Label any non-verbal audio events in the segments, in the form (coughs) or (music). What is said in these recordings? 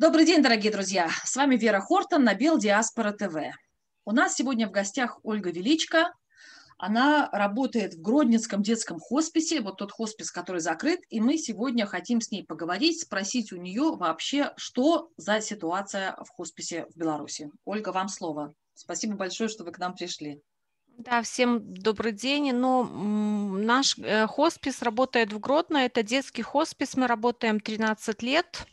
Добрый день, дорогие друзья! С вами Вера Хортон на Бел Диаспора ТВ. У нас сегодня в гостях Ольга Величко. Она работает в Гродницком детском хосписе, вот тот хоспис, который закрыт, и мы сегодня хотим с ней поговорить, спросить у нее вообще, что за ситуация в хосписе в Беларуси. Ольга, вам слово. Спасибо большое, что вы к нам пришли. Да, всем добрый день. Ну, наш э, хоспис работает в Гродно, это детский хоспис, мы работаем 13 лет.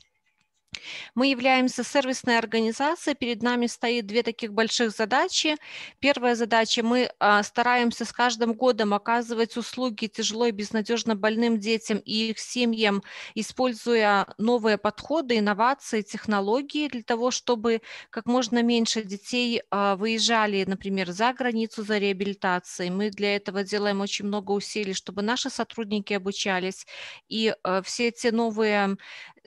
Мы являемся сервисной организацией, перед нами стоит две таких больших задачи. Первая задача, мы а, стараемся с каждым годом оказывать услуги тяжело и безнадежно больным детям и их семьям, используя новые подходы, инновации, технологии для того, чтобы как можно меньше детей а, выезжали, например, за границу за реабилитацией. Мы для этого делаем очень много усилий, чтобы наши сотрудники обучались. И а, все эти новые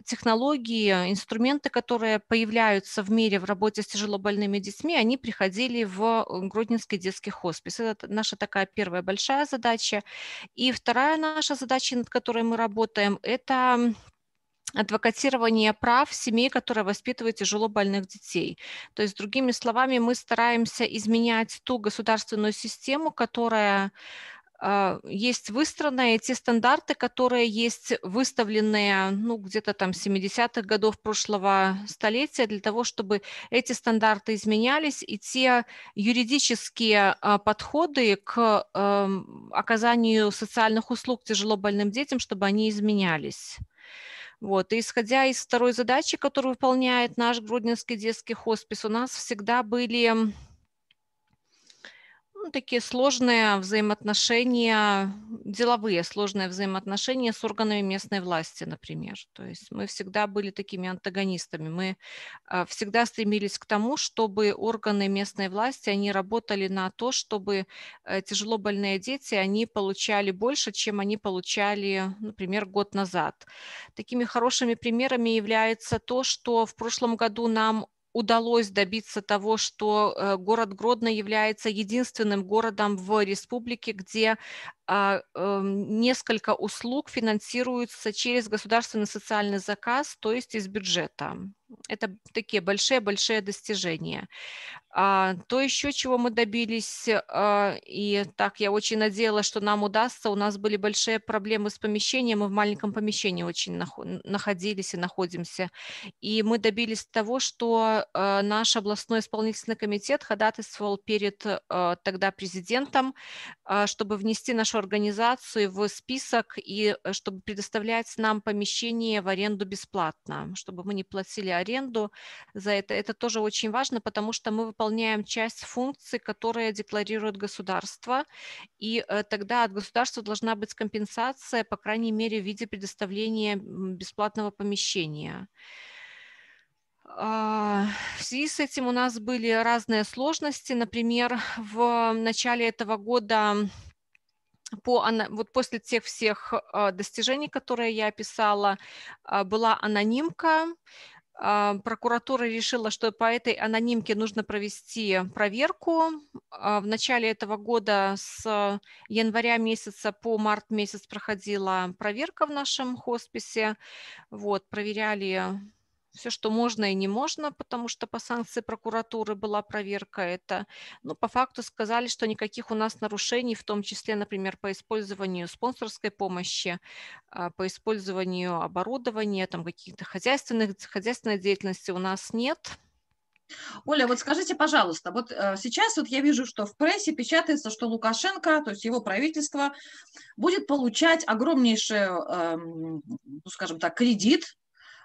технологии, инструменты, инструменты, которые появляются в мире в работе с тяжелобольными детьми, они приходили в э, Гродненский детский хоспис. Это наша такая первая большая задача. И вторая наша задача, над которой мы работаем, это адвокатирование прав семей, которые воспитывают тяжело больных детей. То есть, другими словами, мы стараемся изменять ту государственную систему, которая а, есть выстроенные те стандарты, которые есть выставленные ну, где-то там 70-х годов прошлого столетия для того, чтобы эти стандарты изменялись и те юридические а, подходы к эм, оказанию социальных услуг тяжело больным детям, чтобы они изменялись. Вот. И исходя из второй задачи, которую выполняет наш Гродненский детский хоспис, у нас всегда были ну, такие сложные взаимоотношения, деловые сложные взаимоотношения с органами местной власти, например. То есть мы всегда были такими антагонистами. Мы а, всегда стремились к тому, чтобы органы местной власти, они работали на то, чтобы э, тяжело больные дети, они получали больше, чем они получали, например, год назад. Такими хорошими примерами является то, что в прошлом году нам удалось добиться того, что э, город Гродно является единственным городом в республике, где а, эм, несколько услуг финансируются через государственный социальный заказ, то есть из бюджета. Это такие большие-большие достижения. А, то еще, чего мы добились, а, и так я очень надеялась, что нам удастся, у нас были большие проблемы с помещением, мы в маленьком помещении очень находились и находимся. И мы добились того, что э, наш областной исполнительный комитет ходатайствовал перед э, тогда президентом, э, чтобы внести нашу организацию в список и э, чтобы предоставлять нам помещение в аренду бесплатно, чтобы мы не платили аренду за это. Это тоже очень важно, потому что мы выполняем часть функций, которые декларирует государство, и э, тогда от государства должна быть компенсация, по крайней мере, в виде предоставления бесплатного помещения. А, в связи с этим у нас были разные сложности. Например, в начале этого года по, вот после тех всех а, достижений, которые я описала, а, была анонимка. А, прокуратура решила, что по этой анонимке нужно провести проверку. В начале этого года с января месяца по март месяц проходила проверка в нашем хосписе. Вот, проверяли все, что можно и не можно, потому что по санкции прокуратуры была проверка это. Но по факту сказали, что никаких у нас нарушений, в том числе, например, по использованию спонсорской помощи, а, по использованию оборудования, там каких-то хозяйственных, хозяйственной деятельности у нас нет. Оля, вот скажите, пожалуйста, вот э, сейчас вот я вижу, что в прессе печатается, что Лукашенко, то есть его правительство, будет получать огромнейший, эм, ну, скажем так, кредит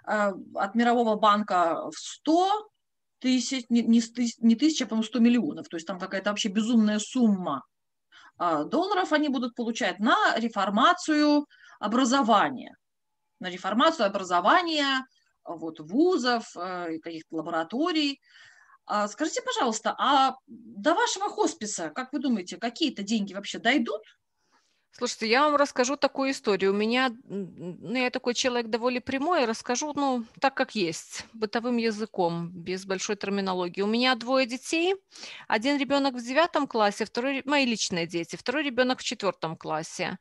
а, от Мирового банка в 100 тысяч, не, не, не тысяча, а по-моему, 100 миллионов. То есть там какая-то вообще безумная сумма а, долларов они будут получать на реформацию образования. На реформацию образования, вот, вузов, э, каких-то лабораторий. Скажите, пожалуйста, а до вашего хосписа, как вы думаете, какие-то деньги вообще дойдут? Слушайте, я вам расскажу такую историю. У меня, ну, я такой человек довольно прямой, расскажу, ну, так как есть, бытовым языком, без большой терминологии. У меня двое детей. Один ребенок в девятом классе, второй, мои личные дети, второй ребенок в четвертом классе.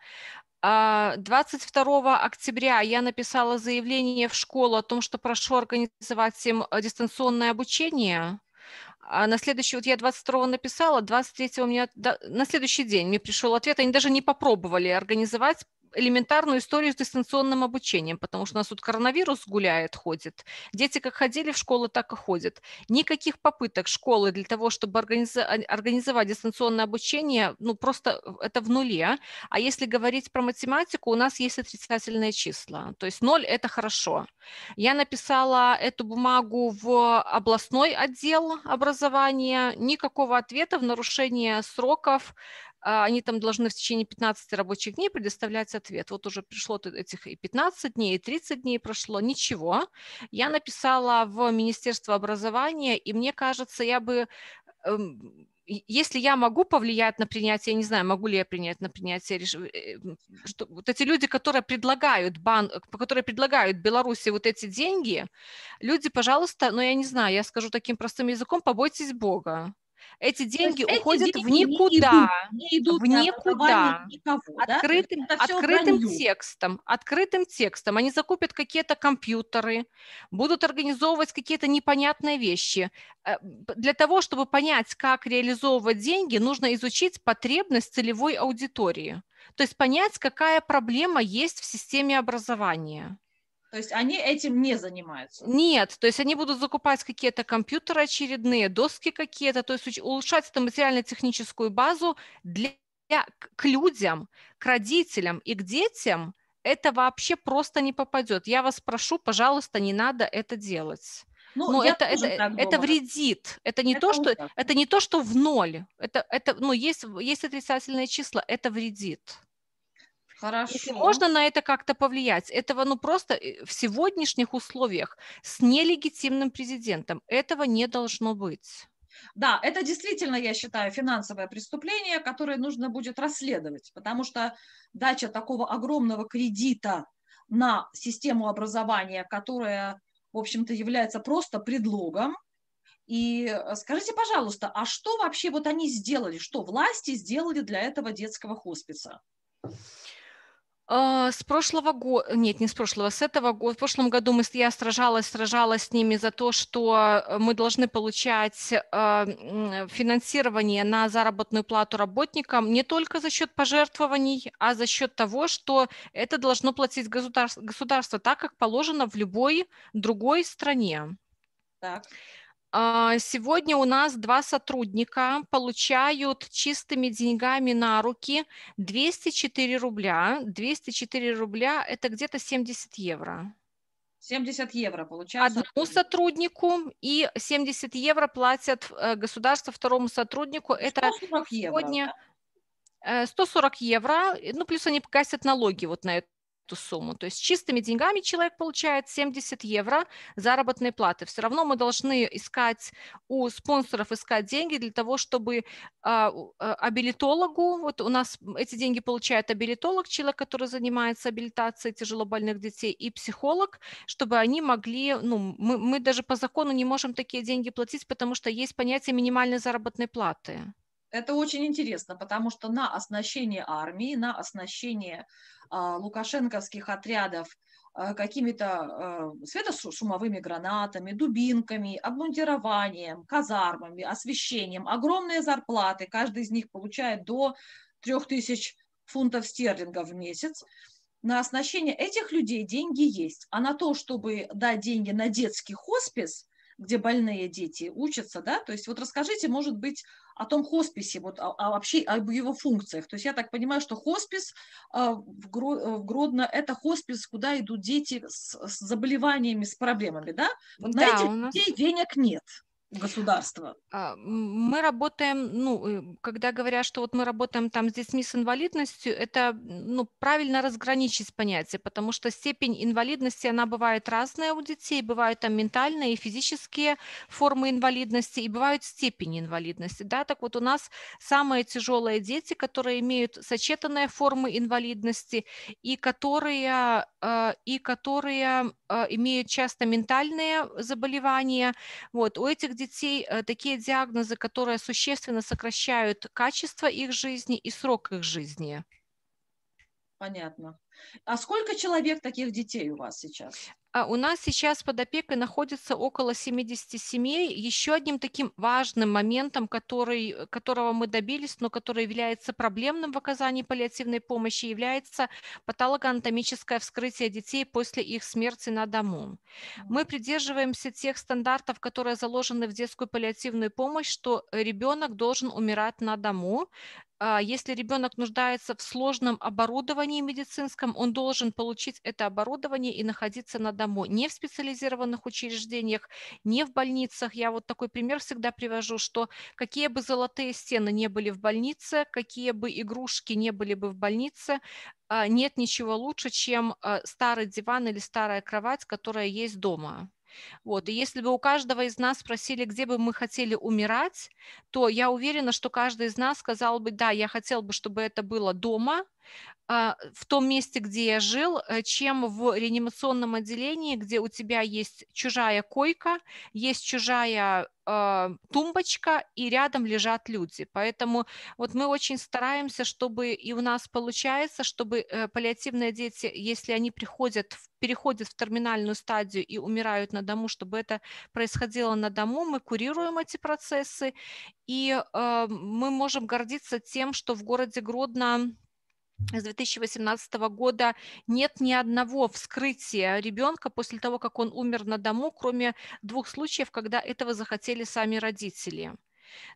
22 а, октября я написала заявление в школу о том, что прошу организовать им дистанционное обучение – а на следующий, вот я 22 го написала, 23 го у меня, да, на следующий день мне пришел ответ, они даже не попробовали организовать элементарную историю с дистанционным обучением, потому что у нас тут коронавирус гуляет, ходит. Дети как ходили в школу, так и ходят. Никаких попыток школы для того, чтобы а, организовать дистанционное обучение, ну просто это в нуле. А если говорить про математику, у нас есть отрицательные числа. То есть ноль – это хорошо. Я написала эту бумагу в областной отдел образования. Никакого ответа в нарушение сроков а, они там должны в течение 15 рабочих дней предоставлять ответ. Вот уже пришло этих и 15 дней, и 30 дней прошло, ничего. Я написала в Министерство образования, и мне кажется, я бы эм, если я могу повлиять на принятие, я не знаю, могу ли я принять на принятие, э, что, вот эти люди, которые предлагают бан, э, которые предлагают Беларуси вот эти деньги, люди, пожалуйста, но ну, я не знаю, я скажу таким простым языком, побойтесь Бога. Эти деньги есть, уходят эти деньги в никуда, не идут, не идут в никуда. Никого, открытым да? открытым текстом, открытым текстом. Они закупят какие-то компьютеры, будут организовывать какие-то непонятные вещи. Э, для того, чтобы понять, как реализовывать деньги, нужно изучить потребность целевой аудитории. То есть понять, какая проблема есть в системе образования. То есть они этим не занимаются? Нет, то есть они будут закупать какие-то компьютеры очередные, доски какие-то, то есть улучшать эту материально-техническую базу для, к людям, к родителям и к детям это вообще просто не попадет. Я вас прошу, пожалуйста, не надо это делать. Ну, Но это, это, это вредит. Это не, это, то, что, это не то, что в ноль. Это, это, ну, есть, есть отрицательные числа, это вредит. Хорошо. Если можно на это как-то повлиять, этого ну просто э, в сегодняшних условиях с нелегитимным президентом этого не должно быть. Да, это действительно, я считаю, финансовое преступление, которое нужно будет расследовать, потому что дача такого огромного кредита на систему образования, которая, в общем-то, является просто предлогом. И э, скажите, пожалуйста, а что вообще вот они сделали, что власти сделали для этого детского хосписа? А, с прошлого года, нет, не с прошлого, с этого года, в прошлом году мы, я сражалась, сражалась с ними за то, что э, мы должны получать а, финансирование на заработную плату работникам не только за счет пожертвований, а за счет того, что это должно платить государство, государство так, как положено в любой другой стране. Так. А, сегодня у нас два сотрудника получают чистыми деньгами на руки 204 рубля. 204 рубля – это где-то 70 евро. 70 евро получается. Одному сотруднику и 70 евро платят э, государство второму сотруднику. Это сегодня э, евро, да? 140 евро, ну плюс они гасят налоги вот на эту эту сумму. То есть чистыми деньгами человек получает 70 евро заработной платы. Все равно мы должны искать у спонсоров искать деньги для того, чтобы а, а, абилитологу, вот у нас эти деньги получает абилитолог, человек, который занимается абилитацией тяжелобольных детей, и психолог, чтобы они могли, ну, мы, мы даже по закону не можем такие деньги платить, потому что есть понятие минимальной заработной платы. Это очень интересно, потому что на оснащение армии, на оснащение э, лукашенковских отрядов э, какими-то э, а, светошумовыми гранатами, дубинками, обмундированием, казармами, освещением, огромные зарплаты, каждый из них получает до 3000 фунтов стерлингов в месяц. На оснащение этих людей деньги есть, а на то, чтобы дать деньги на детский хоспис – где больные дети учатся, да, то есть вот расскажите, может быть, о том хосписе, вот о, а, о а вообще об его функциях. То есть я так понимаю, что хоспис а, э, в, Гродно – это хоспис, куда идут дети с, с заболеваниями, с проблемами, да? Вот да, на этих нас... детей денег нет государства? А, мы работаем, ну, э, когда говорят, что вот мы работаем там с детьми с инвалидностью, это, ну, правильно разграничить понятие, потому что степень инвалидности, она бывает разная у детей, бывают там ментальные и физические формы инвалидности, и бывают степени инвалидности, да, так вот у нас самые тяжелые дети, которые имеют сочетанные формы инвалидности и которые, а, и которые а, имеют часто ментальные заболевания, вот, у этих детей детей э, такие диагнозы, которые существенно сокращают качество их жизни и срок их жизни. Понятно. А сколько человек таких детей у вас сейчас? А у нас сейчас под опекой находится около 70 семей. Еще одним таким важным моментом, который, которого мы добились, но который является проблемным в оказании паллиативной помощи, является патологоанатомическое вскрытие детей после их смерти на дому. Мы придерживаемся тех стандартов, которые заложены в детскую паллиативную помощь, что ребенок должен умирать на дому а если ребенок нуждается в сложном оборудовании медицинском, он должен получить это оборудование и находиться на дому. Не в специализированных учреждениях, не в больницах. Я вот такой пример всегда привожу, что какие бы золотые стены не были в больнице, какие бы игрушки не были бы в больнице, а, нет ничего лучше, чем а, старый диван или старая кровать, которая есть дома. Вот. И если бы у каждого из нас спросили, где бы мы хотели умирать, то я уверена, что каждый из нас сказал бы, да, я хотел бы, чтобы это было дома, а, в том месте, где я жил, э, чем в реанимационном отделении, где у тебя есть чужая койка, есть чужая э, тумбочка, и рядом лежат люди. Поэтому вот мы очень стараемся, чтобы и у нас получается, чтобы э, паллиативные дети, если они приходят, переходят в терминальную стадию и умирают на дому, чтобы это происходило на дому, мы курируем эти процессы, и э, мы можем гордиться тем, что в городе Гродно с 2018 года нет ни одного вскрытия ребенка после того, как он умер на дому, кроме двух случаев, когда этого захотели сами родители.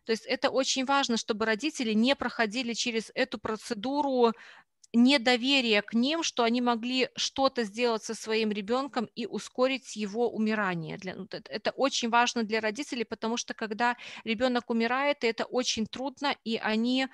То есть это очень важно, чтобы родители не проходили через эту процедуру недоверия к ним, что они могли что-то сделать со своим ребенком и ускорить его умирание. Ну, это очень важно для родителей, потому что когда ребенок умирает, это очень трудно, и они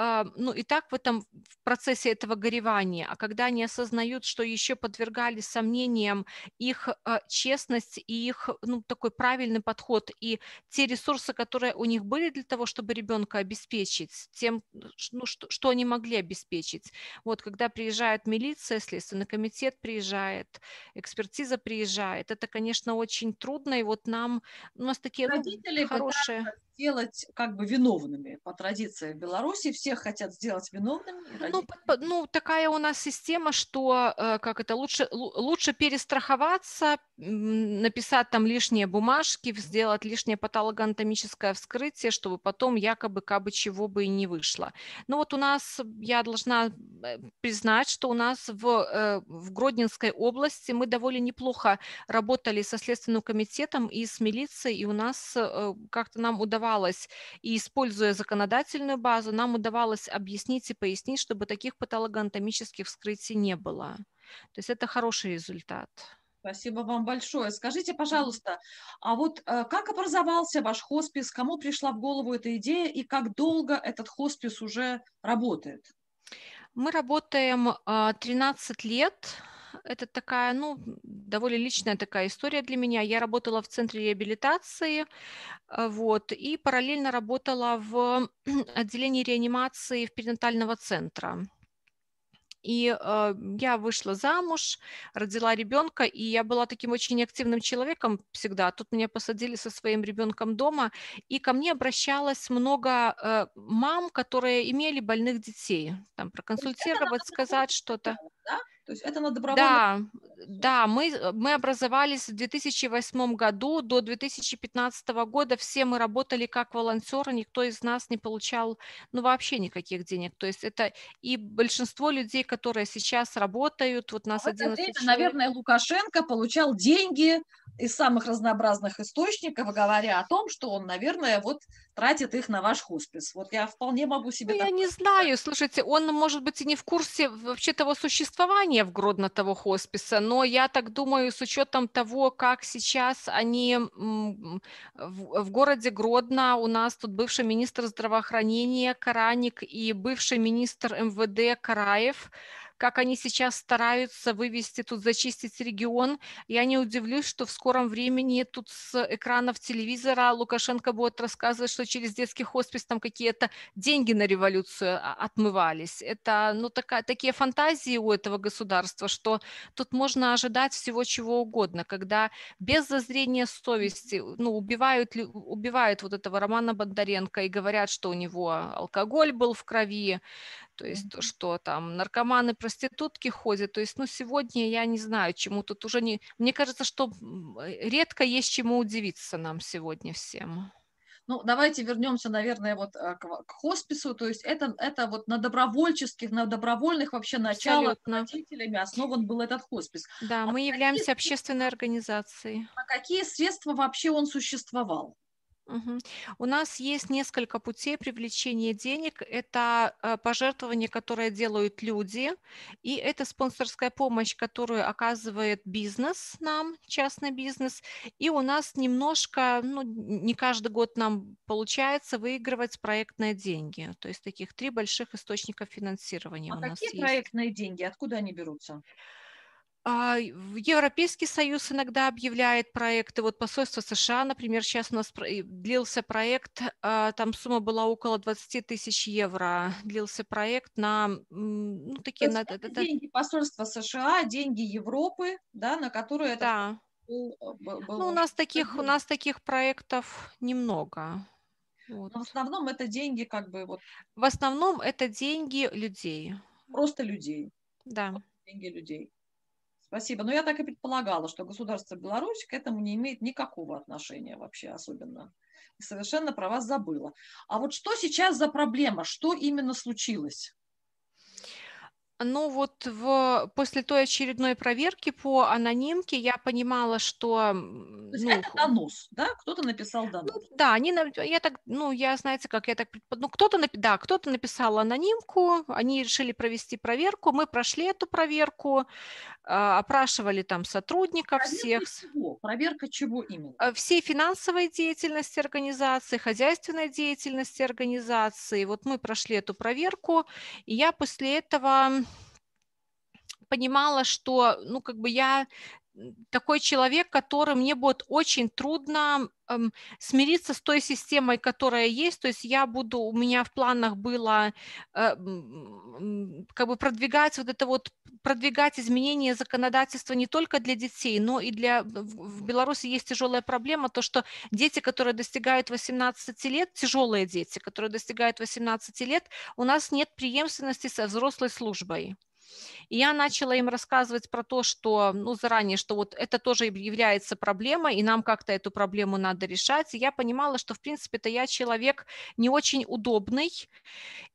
а, ну и так в этом в процессе этого горевания, а когда они осознают, что еще подвергали сомнениям их а, честность и их ну, такой правильный подход и те ресурсы, которые у них были для того, чтобы ребенка обеспечить, тем, ну, что, что они могли обеспечить. Вот когда приезжает милиция, следственный комитет приезжает, экспертиза приезжает, это, конечно, очень трудно, и вот нам, у нас такие ну, Родители ну, хорошие... Пытаются сделать как бы виновными по традиции в Беларуси. Всех хотят сделать виновными. Ну, ну, такая у нас система, что э, как это лучше, лучше перестраховаться, написать там лишние бумажки, сделать лишнее патологоанатомическое вскрытие, чтобы потом якобы кабы чего бы и не вышло. Ну вот у нас, я должна э, признать, что у нас в, э, в Гродненской области мы довольно неплохо работали со Следственным комитетом и с милицией, и у нас как-то нам удавалось удавалось, и используя законодательную базу, нам удавалось объяснить и пояснить, чтобы таких патологоанатомических вскрытий не было. То есть это хороший результат. Спасибо вам большое. Скажите, пожалуйста, а вот э, как образовался ваш хоспис, кому пришла в голову эта идея и как долго этот хоспис уже работает? Мы работаем 13 э, лет это такая, ну, довольно личная такая история для меня. Я работала в центре реабилитации, э, вот, и параллельно работала в (clears throat) отделении реанимации в перинатального центра. И э, я вышла замуж, родила ребенка, и я была таким очень активным человеком всегда. Тут меня посадили со своим ребенком дома, и ко мне обращалось много э, мам, которые имели больных детей, там проконсультировать, сказать что-то. Да? То есть это на добровольном... Да, да мы, э, мы образовались в 2008 году, до 2015 года все мы работали как волонтеры, никто из нас не получал, ну, вообще никаких денег. То есть это и большинство людей, которые сейчас работают, вот нас а 11 наверное, Лукашенко получал деньги из самых разнообразных источников, говоря о том, что он, наверное, вот тратит их на ваш хоспис. Вот я вполне могу себе... Ну, так... Я не знаю, слушайте, он, может быть, и не в курсе вообще того существования в Гродно того хосписа, но я так думаю, с учетом того, как сейчас они в городе Гродно, у нас тут бывший министр здравоохранения Караник и бывший министр МВД Караев, как они сейчас стараются вывести тут, зачистить регион. Я не удивлюсь, что в скором времени тут с экранов телевизора Лукашенко будет рассказывать, что через детский хоспис там какие-то деньги на революцию а, отмывались. Это ну, такая, такие фантазии у этого государства, что тут можно ожидать всего чего угодно, когда без зазрения совести ну, убивают, убивают вот этого Романа Бондаренко и говорят, что у него алкоголь был в крови, то есть то, что там наркоманы, проститутки ходят, то есть, ну, сегодня я не знаю, чему тут уже не... Мне кажется, что э, редко есть чему удивиться нам сегодня всем. Ну, давайте вернемся, наверное, вот а, к, к хоспису. То есть это, это вот на добровольческих, на добровольных вообще начале родителями основан был этот хоспис. Да, а мы являемся общественной организацией. А какие средства вообще он существовал? Угу. У нас есть несколько путей привлечения денег. Это э, пожертвования, которые делают люди, и это спонсорская помощь, которую оказывает бизнес нам, частный бизнес. И у нас немножко, ну, не каждый год нам получается выигрывать проектные деньги. То есть таких три больших источника финансирования а у нас есть. какие проектные деньги? Откуда они берутся? А, Европейский Союз иногда объявляет проекты. Вот посольство США, например, сейчас у нас длился проект, а, там сумма была около 20 тысяч евро. Длился проект на ну, такие... на, это да, деньги посольства США, деньги Европы, да, на которые да. это... Был, э, был... Ну, у нас таких, у нас таких проектов немного. Вот. Но в основном это деньги как бы вот... В основном это деньги людей. Просто людей. Да. деньги людей. Спасибо. Но я так и предполагала, что государство Беларусь к этому не имеет никакого отношения вообще особенно. совершенно про вас забыла. А вот что сейчас за проблема? Что именно случилось? Ну вот в, после той очередной проверки по анонимке я понимала, что... То есть ну, это донос, да? Кто-то написал ну донос. Ну, да, они, я так, ну я, знаете, как я так... Ну кто-то, да, кто-то написал анонимку, они решили провести проверку, мы прошли эту проверку, а, опрашивали там сотрудников проверка всех. Чего? Проверка чего именно? А, всей финансовой деятельности организации, хозяйственной деятельности организации. Вот мы прошли эту проверку, и я после этого понимала, что, ну, как бы я такой человек, который мне будет очень трудно эм, смириться с той системой, которая есть. То есть я буду, у меня в планах было э, как бы продвигать вот это вот, продвигать изменения законодательства не только для детей, но и для, в Беларуси есть тяжелая проблема, то что дети, которые достигают 18 лет, тяжелые дети, которые достигают 18 лет, у нас нет преемственности со взрослой службой. И я начала им рассказывать про то, что, ну, заранее, что вот это тоже является проблемой, и нам как-то эту проблему надо решать. И я понимала, что, в принципе-то, я человек не очень удобный,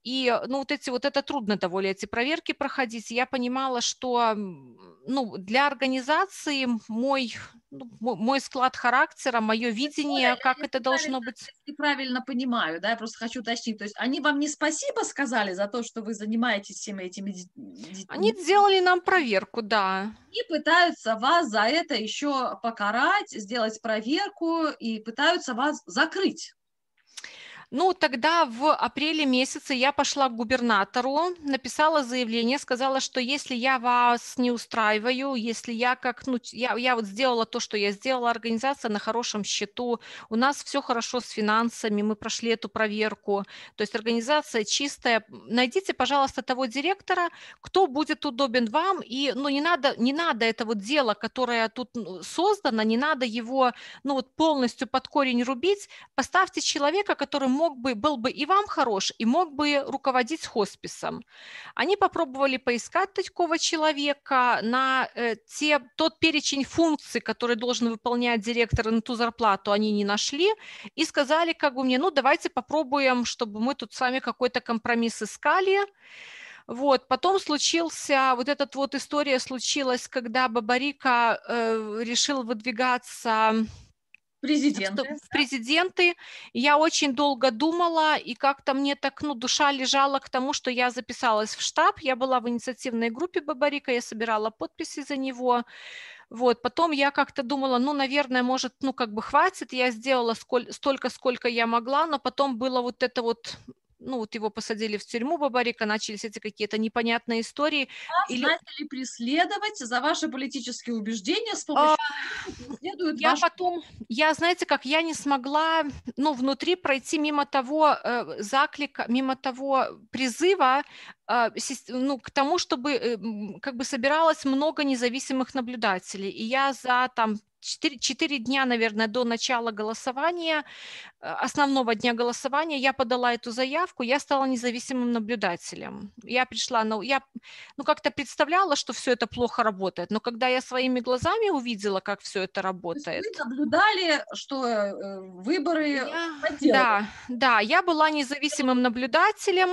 и, э, ну, вот эти, вот это трудно довольно эти проверки проходить. И я понимала, что, ну, для организации мой, ну, мой склад характера, мое ну, видение, я как это должно быть. Я правильно понимаю, да, я просто хочу уточнить. То есть они вам не спасибо сказали за то, что вы занимаетесь всеми этими они сделали нам проверку, да. И пытаются вас за это еще покарать, сделать проверку и пытаются вас закрыть. Ну, тогда в апреле месяце я пошла к губернатору, написала заявление, сказала, что если я вас не устраиваю, если я как, ну, я, я вот сделала то, что я сделала, организация на хорошем счету, у нас все хорошо с финансами, мы прошли эту проверку, то есть организация чистая, найдите, пожалуйста, того директора, кто будет удобен вам, и, ну, не надо, не надо это вот дело, которое тут ну, создано, не надо его, ну, вот полностью под корень рубить, поставьте человека, который мог бы, был бы и вам хорош, и мог бы руководить хосписом. Они попробовали поискать такого человека на э, те, тот перечень функций, который должен выполнять директор на ту зарплату, они не нашли, и сказали как бы мне, ну давайте попробуем, чтобы мы тут сами какой-то компромисс искали. Вот, потом случился, вот эта вот история случилась, когда Бабарика э, решил выдвигаться Президенты. В президенты. Я очень долго думала, и как-то мне так, ну, душа лежала к тому, что я записалась в штаб. Я была в инициативной группе Бабарика, я собирала подписи за него. Вот, потом я как-то думала, ну, наверное, может, ну, как бы хватит. Я сделала сколь, столько, сколько я могла, но потом было вот это вот ну вот его посадили в тюрьму Бабарика, начались эти какие-то непонятные истории. Вас Или... начали преследовать за ваши политические убеждения с помощью... А... Я вашу... потом, я, знаете, как я не смогла, ну, внутри пройти мимо того э, заклика, мимо того призыва а, ну, к тому, чтобы э, как бы собиралось много независимых наблюдателей. И я за там четыре 4 дня, наверное, до начала голосования, э, основного дня голосования, я подала эту заявку, я стала независимым наблюдателем. Я пришла, на, я ну, как-то представляла, что все это плохо работает, но когда я своими глазами увидела, как все это работает... вы наблюдали, что э, выборы я, Да, да, я была независимым наблюдателем,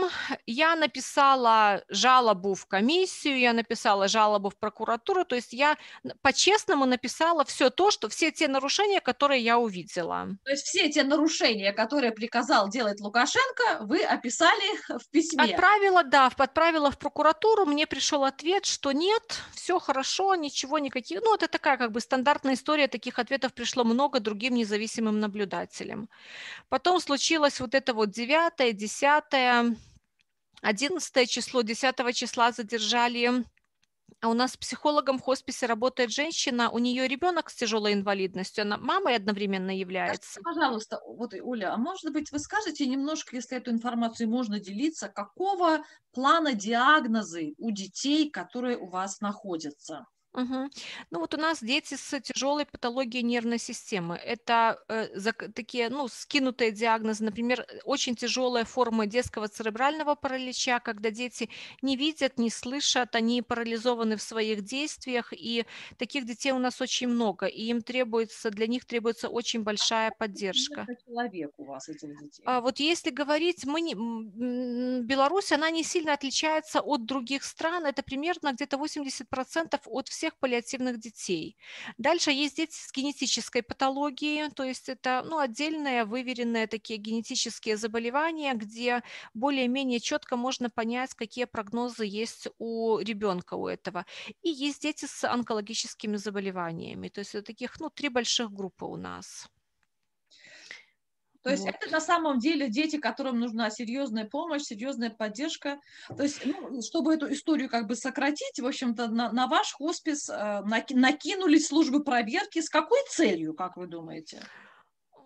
я написала написала жалобу в комиссию, я написала жалобу в прокуратуру, то есть я по-честному написала все то, что все те нарушения, которые я увидела. То есть все те нарушения, которые приказал делать Лукашенко, вы описали (laughs) в письме? Отправила, да, отправила в прокуратуру, мне пришел ответ, что нет, все хорошо, ничего, никаких, ну это такая как бы стандартная история, таких ответов пришло много другим независимым наблюдателям. Потом случилось вот это вот девятое, десятое, 11 число, 10 числа задержали а у нас психологом в хосписе работает женщина, у нее ребенок с тяжелой инвалидностью, она мамой одновременно является. пожалуйста, вот, Оля, а может быть, вы скажете немножко, если эту информацию можно делиться, какого плана диагнозы у детей, которые у вас находятся? Угу. Ну вот у нас дети с тяжелой патологией нервной системы. Это э, за, такие, ну, скинутые диагнозы, например, э, очень тяжелая форма детского церебрального паралича, когда дети не видят, не слышат, они парализованы в своих действиях, и таких детей у нас очень много, и им требуется, для них требуется очень а большая поддержка. Человек у вас этих детей. А вот если говорить, мы не, Беларусь, она не сильно отличается от других стран, это примерно где-то 80% от всех всех паллиативных детей. Дальше есть дети с генетической патологией, то есть это ну, отдельные выверенные такие генетические заболевания, где более-менее четко можно понять, какие прогнозы есть у ребенка у этого. И есть дети с онкологическими заболеваниями, то есть таких ну, три больших группы у нас. То есть вот. это на самом деле дети, которым нужна серьезная помощь, серьезная поддержка. То есть, ну, чтобы эту историю как бы сократить, в общем-то, на, на ваш хоспис э, накинулись службы проверки. С какой целью, как вы думаете?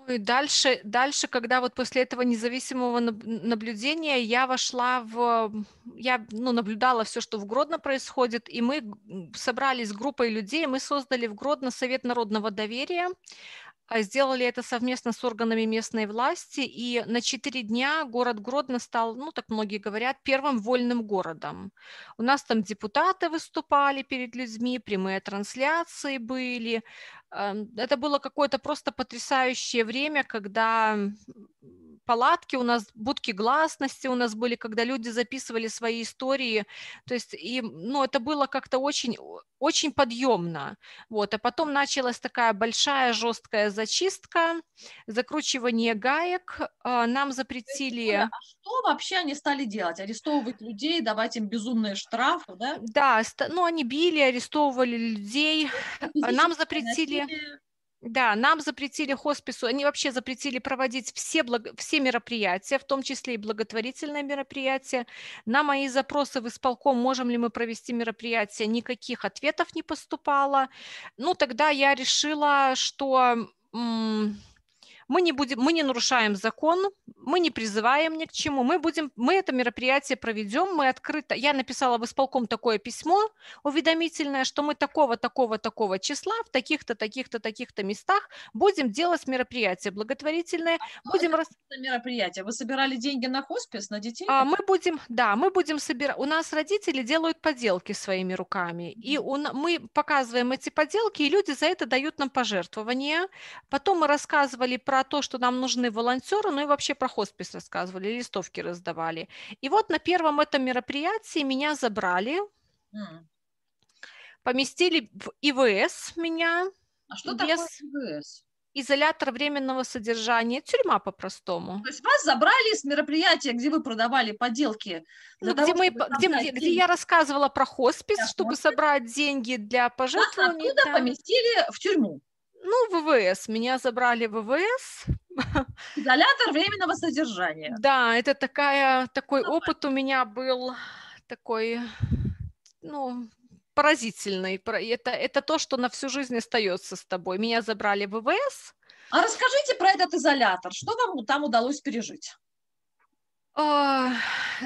И дальше, дальше, когда вот после этого независимого наблюдения я вошла в, я ну, наблюдала все, что в Гродно происходит, и мы собрались с группой людей, мы создали в Гродно Совет народного доверия, а сделали это совместно с органами местной власти, и на четыре дня город Гродно стал, ну, так многие говорят, первым вольным городом. У нас там депутаты выступали перед людьми, прямые трансляции были, это было какое-то просто потрясающее время, когда палатки, у нас будки гласности у нас были, когда люди записывали свои истории, то есть, и, ну, это было как-то очень, очень подъемно, вот, а потом началась такая большая жесткая зачистка, закручивание гаек, а, нам запретили... А что вообще они стали делать? Арестовывать людей, давать им безумные штрафы, да? Да, ну, они били, арестовывали людей, нам запретили... Да, нам запретили хоспису, они вообще запретили проводить все, благо, все мероприятия, в том числе и благотворительные мероприятия. На мои запросы в исполком, можем ли мы провести мероприятие, никаких ответов не поступало. Ну, тогда я решила, что... М- мы не, будем, мы не нарушаем закон, мы не призываем ни к чему. Мы, будем, мы это мероприятие проведем, мы открыто... Я написала в исполком такое письмо уведомительное, что мы такого, такого, такого числа в таких-то, таких-то, таких-то местах будем делать мероприятие благотворительное. А будем рас... мероприятие? Вы собирали деньги на хоспис, на детей? А, мы будем, да, мы будем собирать... У нас родители делают поделки своими руками, и он, мы показываем эти поделки, и люди за это дают нам пожертвования. Потом мы рассказывали про про то, что нам нужны волонтеры, ну и вообще про хоспис рассказывали, листовки раздавали. И вот на первом этом мероприятии меня забрали, mm. поместили в ИВС меня. А что без... такое ИВС? изолятор временного содержания, тюрьма по-простому. То есть вас забрали с мероприятия, где вы продавали поделки? Ну, где, мы, где, где, я рассказывала про хоспис, для чтобы хоспис. собрать деньги для пожертвований. Вас оттуда да. поместили в тюрьму? Ну, ВВС. Меня забрали в ВВС. (laughs) Изолятор временного содержания. Да, это такая, такой Давай. опыт у меня был такой, ну, поразительный. Это, это то, что на всю жизнь остается с тобой. Меня забрали в ВВС. А расскажите про этот изолятор. Что вам там удалось пережить?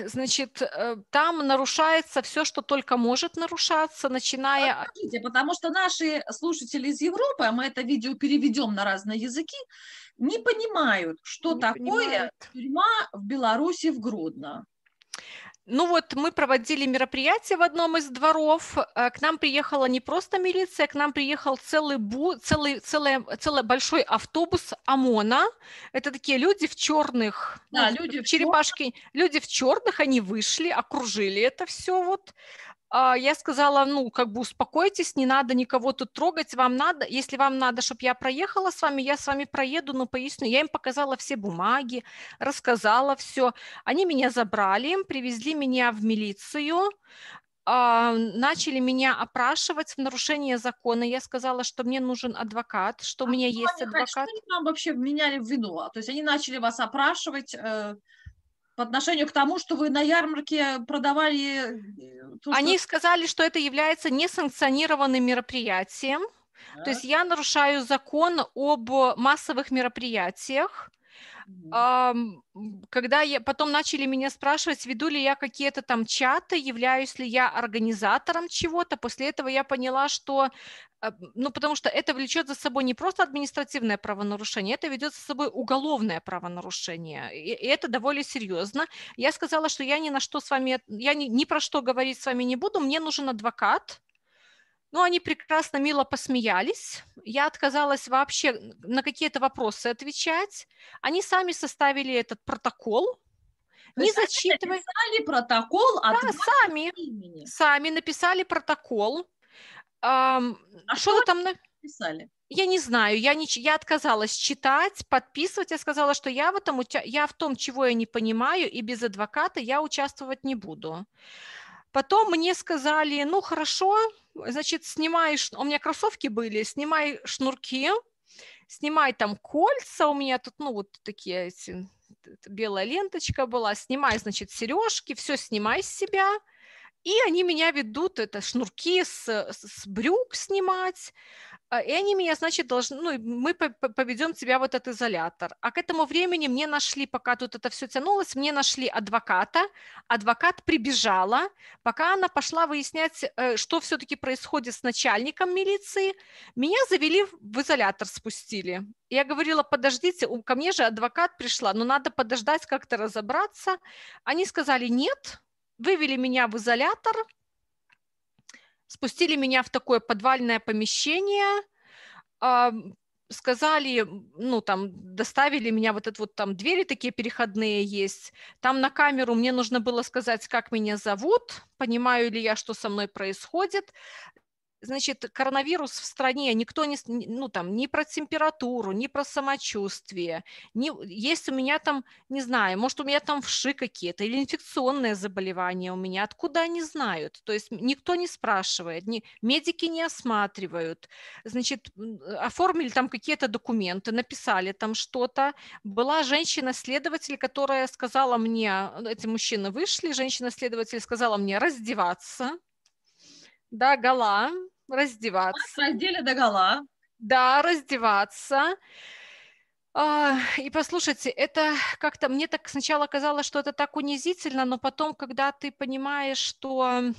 значит, э, там нарушается все, что только может нарушаться, начиная... Подождите, потому что наши слушатели из Европы, а мы это видео переведем на разные языки, не понимают, что не такое понимают. тюрьма в Беларуси в Гродно. Ну вот мы проводили мероприятие в одном из дворов. Э, к нам приехала не просто милиция, к нам приехал целый, бу, целый, целый, целый большой автобус ОМОНа. Это такие люди в черных, ну, да, ну, люди черепашки, в черных. люди в черных, они вышли, окружили это все вот. А, я сказала, ну, как бы успокойтесь, не надо никого тут трогать, вам надо, если вам надо, чтобы я проехала с вами, я с вами проеду, но ну, поясню, я им показала все бумаги, рассказала все, они меня забрали, привезли меня в милицию, а, начали меня опрашивать в нарушение закона. Я сказала, что мне нужен адвокат, что а у меня есть адвокат. Что они вам вообще меняли в вину? То есть они начали вас опрашивать? Э, по отношению к тому, что вы на ярмарке продавали... Э, то, Они что... сказали, что это является несанкционированным мероприятием. Да. То есть я нарушаю закон об массовых мероприятиях когда я, потом начали меня спрашивать, веду ли я какие-то там чаты, являюсь ли я организатором чего-то, после этого я поняла, что э, ну, потому что это влечет за собой не просто административное правонарушение, это ведет за собой уголовное правонарушение, и, и это довольно серьезно. Я сказала, что я ни на что с вами, я ни, ни про что говорить с вами не буду, мне нужен адвокат, ну, они прекрасно, мило посмеялись. Я отказалась вообще на какие-то вопросы отвечать. Они сами составили этот протокол, то не зачитывая. Написали протокол от да, сами, имени. сами написали протокол. Эм, а что вы там написали? Я не знаю, я, не, я отказалась читать, подписывать, я сказала, что я в, этом, я в том, чего я не понимаю, и без адвоката я участвовать не буду. Потом мне сказали, ну хорошо, значит, снимаешь, у меня кроссовки были, снимай шнурки, снимай там кольца, у меня тут, ну, вот такие эти, белая ленточка была, снимай, значит, сережки, все снимай с себя, и они меня ведут, это шнурки с, с брюк снимать, а, и они меня, значит, должны, ну, мы поведем тебя в этот изолятор. А к этому времени мне нашли, пока тут это все тянулось, мне нашли адвоката, адвокат прибежала, пока она пошла выяснять, э, что все-таки происходит с начальником милиции, меня завели в изолятор, спустили. Я говорила, подождите, ко мне же адвокат пришла, но ну, надо подождать, как-то разобраться. Они сказали, нет, вывели меня в изолятор, спустили меня в такое подвальное помещение, сказали, ну, там, доставили меня, вот это вот там двери такие переходные есть, там на камеру мне нужно было сказать, как меня зовут, понимаю ли я, что со мной происходит, значит, коронавирус в стране, никто не, ну, там, ни про температуру, ни про самочувствие, ни, есть у меня там, не знаю, может, у меня там вши какие-то, или инфекционные заболевания у меня, откуда они знают? То есть никто не спрашивает, ни, медики не осматривают, значит, оформили там какие-то документы, написали там что-то. Была женщина-следователь, которая сказала мне, эти мужчины вышли, женщина-следователь сказала мне раздеваться, до гола, раздеваться. Раздели до гола. Да, раздеваться. А, и послушайте, это как-то мне так сначала казалось, что это так унизительно, но потом, когда ты понимаешь, что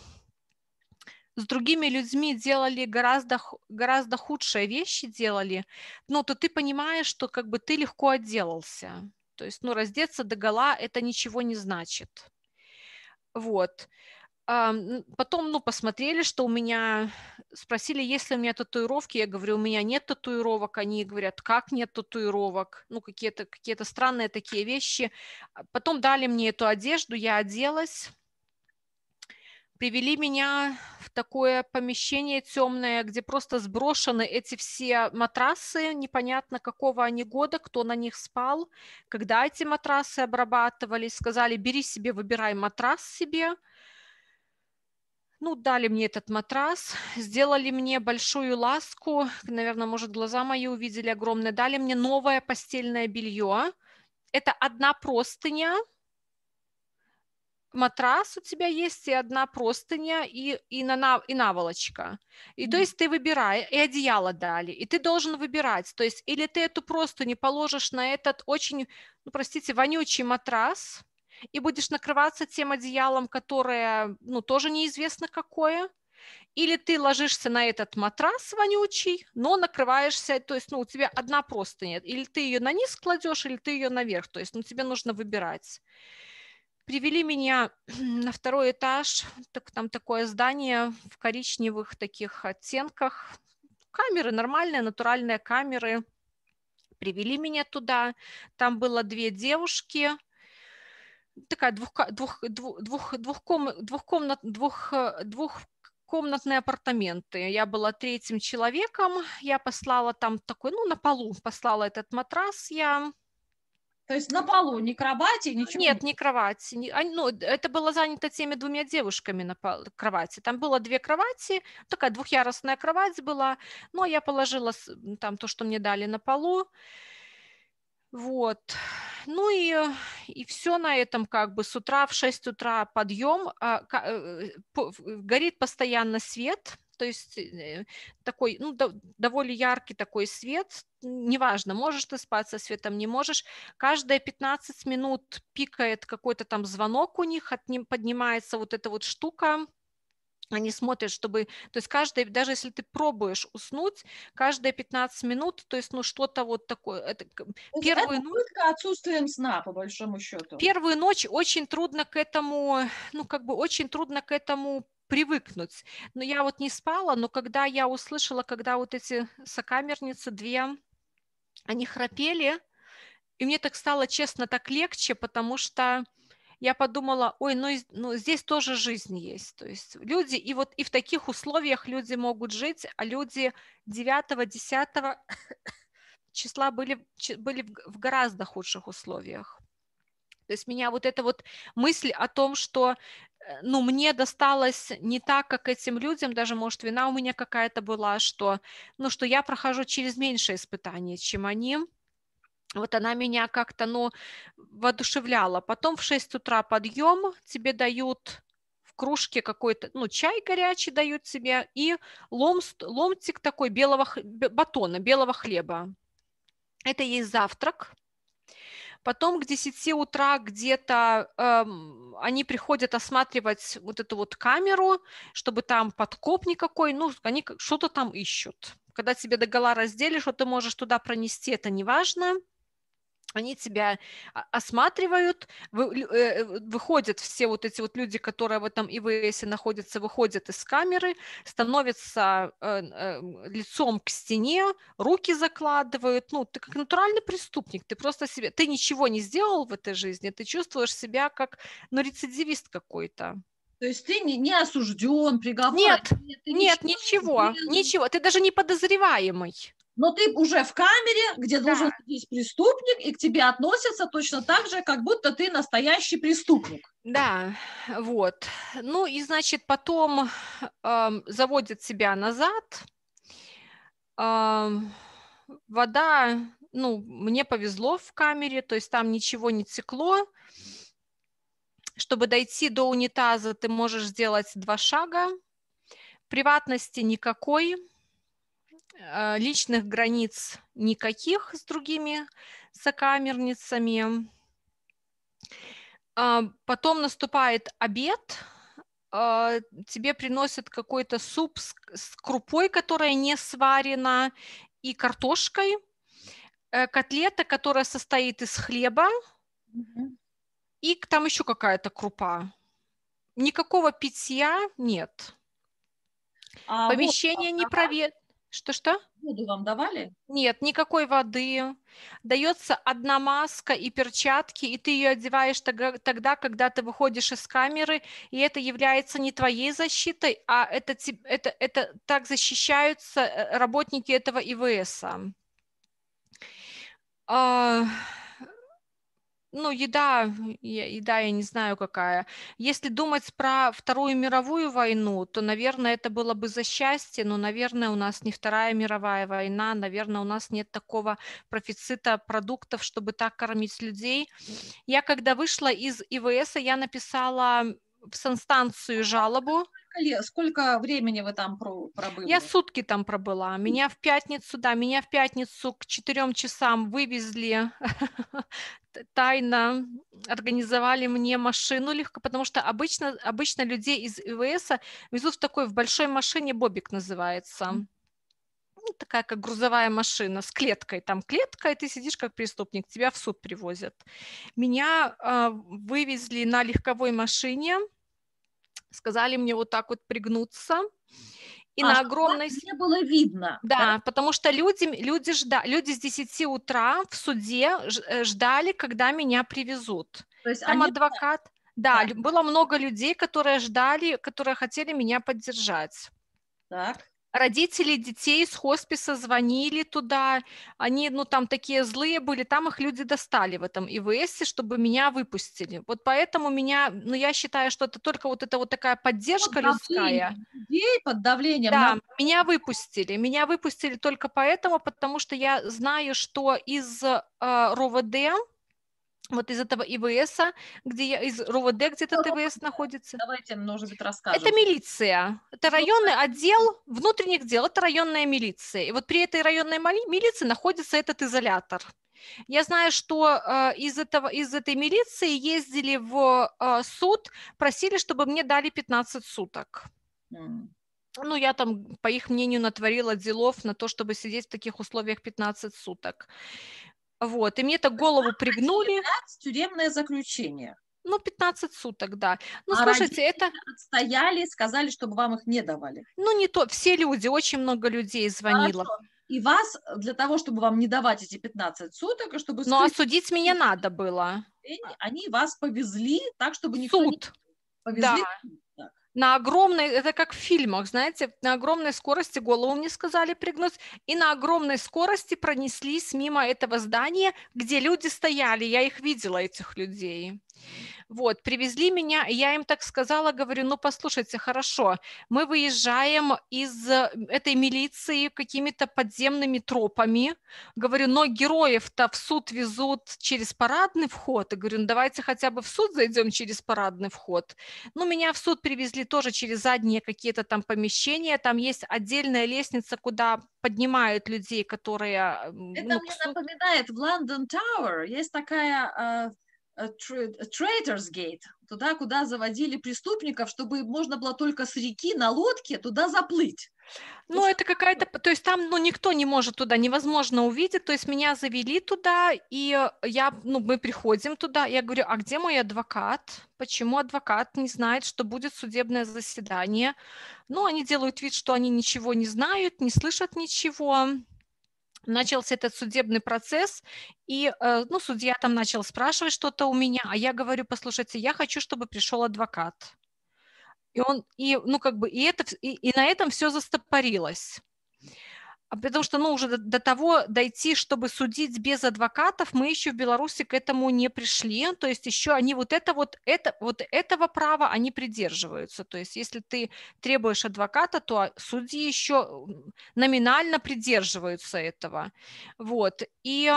с другими людьми делали гораздо, гораздо худшие вещи делали, ну, то ты понимаешь, что как бы ты легко отделался. То есть, ну, раздеться до гола это ничего не значит. Вот. А, потом, ну, посмотрели, что у меня, спросили, есть ли у меня татуировки. Я говорю, у меня нет татуировок. Они говорят, как нет татуировок? Ну, какие-то какие странные такие вещи. А потом дали мне эту одежду, я оделась. Привели меня в такое помещение темное, где просто сброшены эти все матрасы, непонятно какого они года, кто на них спал, когда эти матрасы обрабатывались. Сказали, бери себе, выбирай матрас себе – ну, дали мне этот матрас, сделали мне большую ласку, наверное, может, глаза мои увидели огромные, дали мне новое постельное белье. Это одна простыня, матрас у тебя есть, и одна простыня, и, и, на, и наволочка. И mm то есть ты выбираешь и одеяло дали, и ты должен выбирать. То есть или ты эту простыню положишь на этот очень, ну, простите, вонючий матрас, и будешь накрываться тем одеялом, которое, ну, тоже неизвестно какое, или ты ложишься на этот матрас вонючий, но накрываешься, то есть, ну, у тебя одна просто нет, или ты ее на низ кладешь, или ты ее наверх, то есть, ну, тебе нужно выбирать. Привели меня (clears throat) на второй этаж, так, там такое здание в коричневых таких оттенках, камеры нормальные, натуральные камеры, привели меня туда, там было две девушки, такая двух, двух, двух, двух, двухком, двухкомнат, двух, двух комнатные апартаменты. Я была третьим человеком, я послала там такой, ну, на полу послала этот матрас я. То есть на полу, не кровати, ничего? Нет, не кровати. Не, а, ну, это было занято теми двумя девушками на пол, кровати. Там было две кровати, такая двухъярусная кровать была, но я положила там то, что мне дали на полу. Вот. Ну и, э, и все на этом как бы. С утра в 6 утра подъем, а, э, э, горит постоянно свет, то есть такой, ну, довольно яркий такой свет, неважно, можешь ты спать со светом, не можешь, каждые 15 минут пикает какой-то там звонок у них, от ним поднимается вот эта вот штука, они смотрят, чтобы, то есть каждый, даже если ты пробуешь уснуть, каждые 15 минут, то есть, ну, что-то вот такое. Это, то первую это ночь, отсутствием сна, по большому счету. Первую ночь очень трудно к этому, ну, как бы очень трудно к этому привыкнуть. Но я вот не спала, но когда я услышала, когда вот эти сокамерницы две, они храпели, и мне так стало, честно, так легче, потому что я подумала, ой, ну, ну здесь тоже жизнь есть. То есть люди, и вот и в таких условиях люди могут жить, а люди 9, 10 (coughs) числа были, были в гораздо худших условиях. То есть меня вот эта вот мысль о том, что э, ну, мне досталось не так, как этим людям, даже, может, вина у меня какая-то была, что, ну, что я прохожу через меньшее испытание, чем они, вот она меня как-то, ну, воодушевляла. Потом в 6 утра подъем, тебе дают в кружке какой-то, ну, чай горячий дают себе и лом, ломтик такой белого батона, белого хлеба. Это есть завтрак. Потом к 10 утра где-то эм, они приходят осматривать вот эту вот камеру, чтобы там подкоп никакой, ну, они что-то там ищут. Когда тебе догола разделишь, что ты можешь туда пронести, это не важно они тебя осматривают, вы, э, э, выходят все вот эти вот люди, которые в этом ИВС находятся, выходят из камеры, становятся э, э, лицом к стене, руки закладывают, ну, ты как натуральный преступник, ты просто себе, ты ничего не сделал в этой жизни, ты чувствуешь себя как, ну, рецидивист какой-то. То есть ты не, не осужден, приговорен? Нет, нет, нет ничего, ничего, ничего, ты даже не подозреваемый но ты уже в камере, где да. должен сидеть преступник, и к тебе относятся точно так же, как будто ты настоящий преступник. Да, вот. Ну и, значит, потом э, заводят себя назад. Э, вода, ну, мне повезло в камере, то есть там ничего не цикло. Чтобы дойти до унитаза, ты можешь сделать два шага. Приватности никакой а, личных границ никаких с другими сокамерницами. А, потом наступает обед, а, тебе приносят какой-то суп с, крупой, которая не сварена, и картошкой, э, котлета, которая состоит из хлеба, mm-hmm. и там еще какая-то крупа. Никакого питья нет. А, Помещение вот, не, прове... Что-что? Воду вам давали? Нет, никакой воды. Дается одна маска и перчатки, и ты ее одеваешь тогда, когда ты выходишь из камеры, и это является не твоей защитой, а это, это, это так защищаются э, работники этого ИВСа. -а ну, еда, еда я не знаю какая. Если думать про Вторую мировую войну, то, наверное, это было бы за счастье, но, наверное, у нас не Вторая мировая война, наверное, у нас нет такого профицита продуктов, чтобы так кормить людей. Я, когда вышла из ИВС, я написала в санстанцию жалобу. Сколько, времени вы там пробыли? Я сутки там пробыла. Меня в пятницу, да, меня в пятницу к четырем часам вывезли (laughs) тайно, организовали мне машину легко, потому что обычно, обычно людей из ИВС везут в такой, в большой машине, Бобик называется. Ну, такая как грузовая машина с клеткой, там клетка, и ты сидишь как преступник, тебя в суд привозят. Меня э, вывезли на легковой машине, сказали мне вот так вот пригнуться, и а на огромной... Не было видно. Да, да? потому что люди, люди, жда... люди с 10 утра в суде э, ждали, когда меня привезут. То есть Там они... адвокат... Да, да, было много людей, которые ждали, которые хотели меня поддержать. Так родители детей из хосписа звонили туда, они, ну, там такие злые были, там их люди достали в этом ИВС, чтобы меня выпустили. Вот поэтому меня, ну, я считаю, что это только вот это вот такая поддержка под людская. Людей под давлением. Да, на... меня выпустили, меня выпустили только поэтому, потому что я знаю, что из э, РОВД вот из этого ИВС, где я, из РОВД где-то ТВС находится. Давайте, может быть, расскажем. Это милиция. Это ну, районный отдел внутренних дел, это районная милиция. И вот при этой районной милиции находится этот изолятор. Я знаю, что э, из, этого, из этой милиции ездили в э, суд, просили, чтобы мне дали 15 суток. Ну, я там, по их мнению, натворила делов на то, чтобы сидеть в таких условиях 15 суток. Вот, и мне так голову пригнули. Тюремное заключение. Ну, 15 суток, да. Ну, а слушайте, это... Отстояли, сказали, чтобы вам их не давали. Ну, не то, все люди, очень много людей звонило. Хорошо. И вас э, для того, чтобы вам не давать эти 15 суток, и чтобы... Ну, осудить а меня надо было. Они вас повезли так, чтобы никто... Суд. Не... Повезли да на огромной, это как в фильмах, знаете, на огромной скорости голову мне сказали пригнуть, и на огромной скорости пронеслись мимо этого здания, где люди стояли, я их видела, этих людей. Вот, привезли меня, я им так сказала, говорю, ну, послушайте, хорошо, мы выезжаем из э, этой милиции какими-то подземными тропами, говорю, но героев-то в суд везут через парадный вход, и говорю, ну, давайте хотя бы в суд зайдем через парадный вход. Ну, меня в суд привезли тоже через задние какие-то там помещения, там есть отдельная лестница, куда поднимают людей, которые... Э, Это ну, мне суд... напоминает в Лондон Тауэр, есть такая э, Э, Трейдерс гейт, э, туда, куда заводили преступников, чтобы можно было только с реки на лодке туда заплыть. Ну, это какая-то, то есть там, ну, никто не может туда, невозможно увидеть, то есть меня завели туда, и э, я, ну, мы приходим туда, я говорю, а где мой адвокат? Почему адвокат не знает, что будет судебное заседание? Ну, они делают вид, что они ничего не знают, не слышат ничего, начался этот судебный процесс, и, э, ну, судья там начал спрашивать что-то у меня, а я говорю, послушайте, я хочу, чтобы пришел адвокат. И он, и, ну, как бы, и это, и, и на этом все застопорилось. А Потому что, ну, уже до, до того дойти, чтобы судить без адвокатов, мы еще в Беларуси к этому не пришли. То есть еще они вот это вот это вот этого права они придерживаются. То есть если ты требуешь адвоката, то а, судьи еще номинально придерживаются этого. Вот и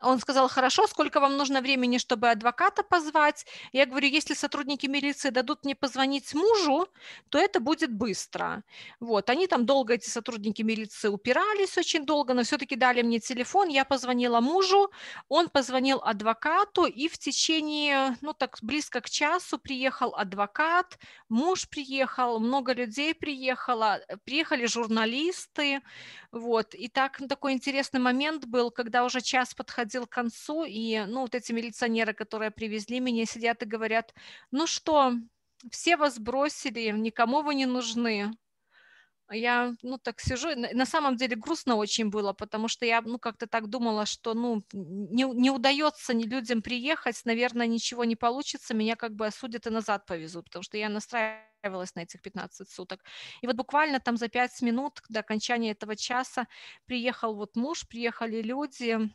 он сказал, хорошо, сколько вам нужно времени, чтобы адвоката позвать? Я говорю, если сотрудники милиции дадут мне позвонить мужу, то это будет быстро. Вот, они там долго, эти сотрудники милиции, упирались очень долго, но все-таки дали мне телефон, я позвонила мужу, он позвонил адвокату, и в течение, ну так близко к часу приехал адвокат, муж приехал, много людей приехало, приехали журналисты, вот, и так, ну, такой интересный момент был, когда уже час подходил подходил к концу, и, ну, вот эти милиционеры, которые привезли меня, сидят и говорят, ну что, все вас бросили, никому вы не нужны. Я, ну, так сижу, на самом деле грустно очень было, потому что я, ну, как-то так думала, что, ну, не, не удается ни людям приехать, наверное, ничего не получится, меня как бы осудят и назад повезут, потому что я настраивалась на этих 15 суток. И вот буквально там за 5 минут до окончания этого часа приехал вот муж, приехали люди,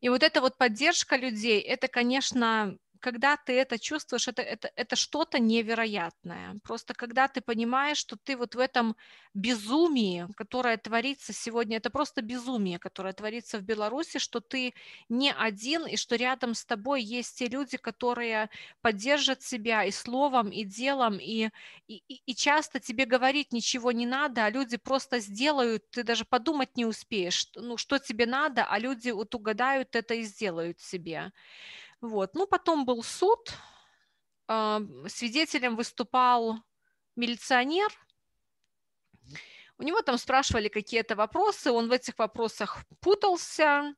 и вот эта вот поддержка людей, это, конечно, когда ты это чувствуешь, это, это, это что-то невероятное. Просто когда ты понимаешь, что ты вот в этом безумии, которое творится сегодня, это просто безумие, которое творится в Беларуси, что ты не один и что рядом с тобой есть те люди, которые поддержат себя и словом, и делом, и, и, и часто тебе говорить ничего не надо, а люди просто сделают, ты даже подумать не успеешь, ну, что тебе надо, а люди вот угадают это и сделают себе. Вот. Ну, потом был суд, свидетелем выступал милиционер, у него там спрашивали какие-то вопросы, он в этих вопросах путался.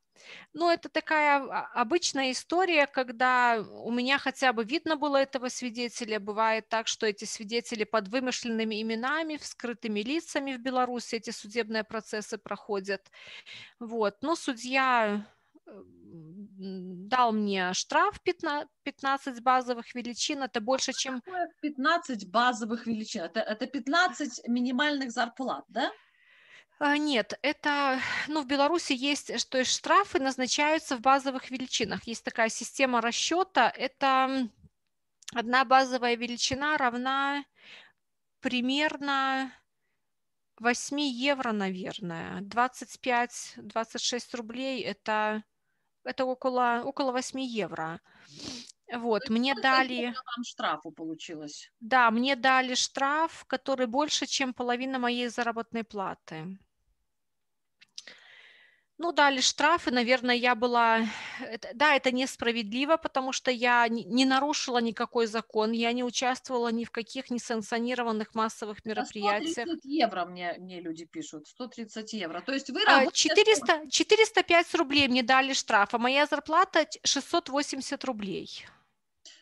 Но это такая а, обычная история, когда у меня хотя бы видно было этого свидетеля. Бывает так, что эти свидетели под вымышленными именами, вскрытыми лицами в Беларуси эти судебные процессы проходят. Вот. Но судья дал мне штраф 15, 15 базовых величин, это больше, чем... 15 базовых величин, это, это 15 минимальных зарплат, да? А, нет, это, ну, в Беларуси есть, э, то есть штрафы назначаются в базовых величинах. Есть такая система расчета, это одна базовая величина равна примерно 8 евро, наверное. 25-26 рублей – это это около, около 8 евро. Вот, То мне дали... Вам штрафу получилось. Да, мне дали штраф, который больше, чем половина моей заработной платы. Ну, дали штрафы, наверное, я была... Да, это несправедливо, потому что я не нарушила никакой закон, я не участвовала ни в каких несанкционированных массовых а мероприятиях. 130 евро мне, мне люди пишут, 130 евро. То есть вы а, работаете... 400, 405 рублей мне дали штрафа, моя зарплата 680 рублей.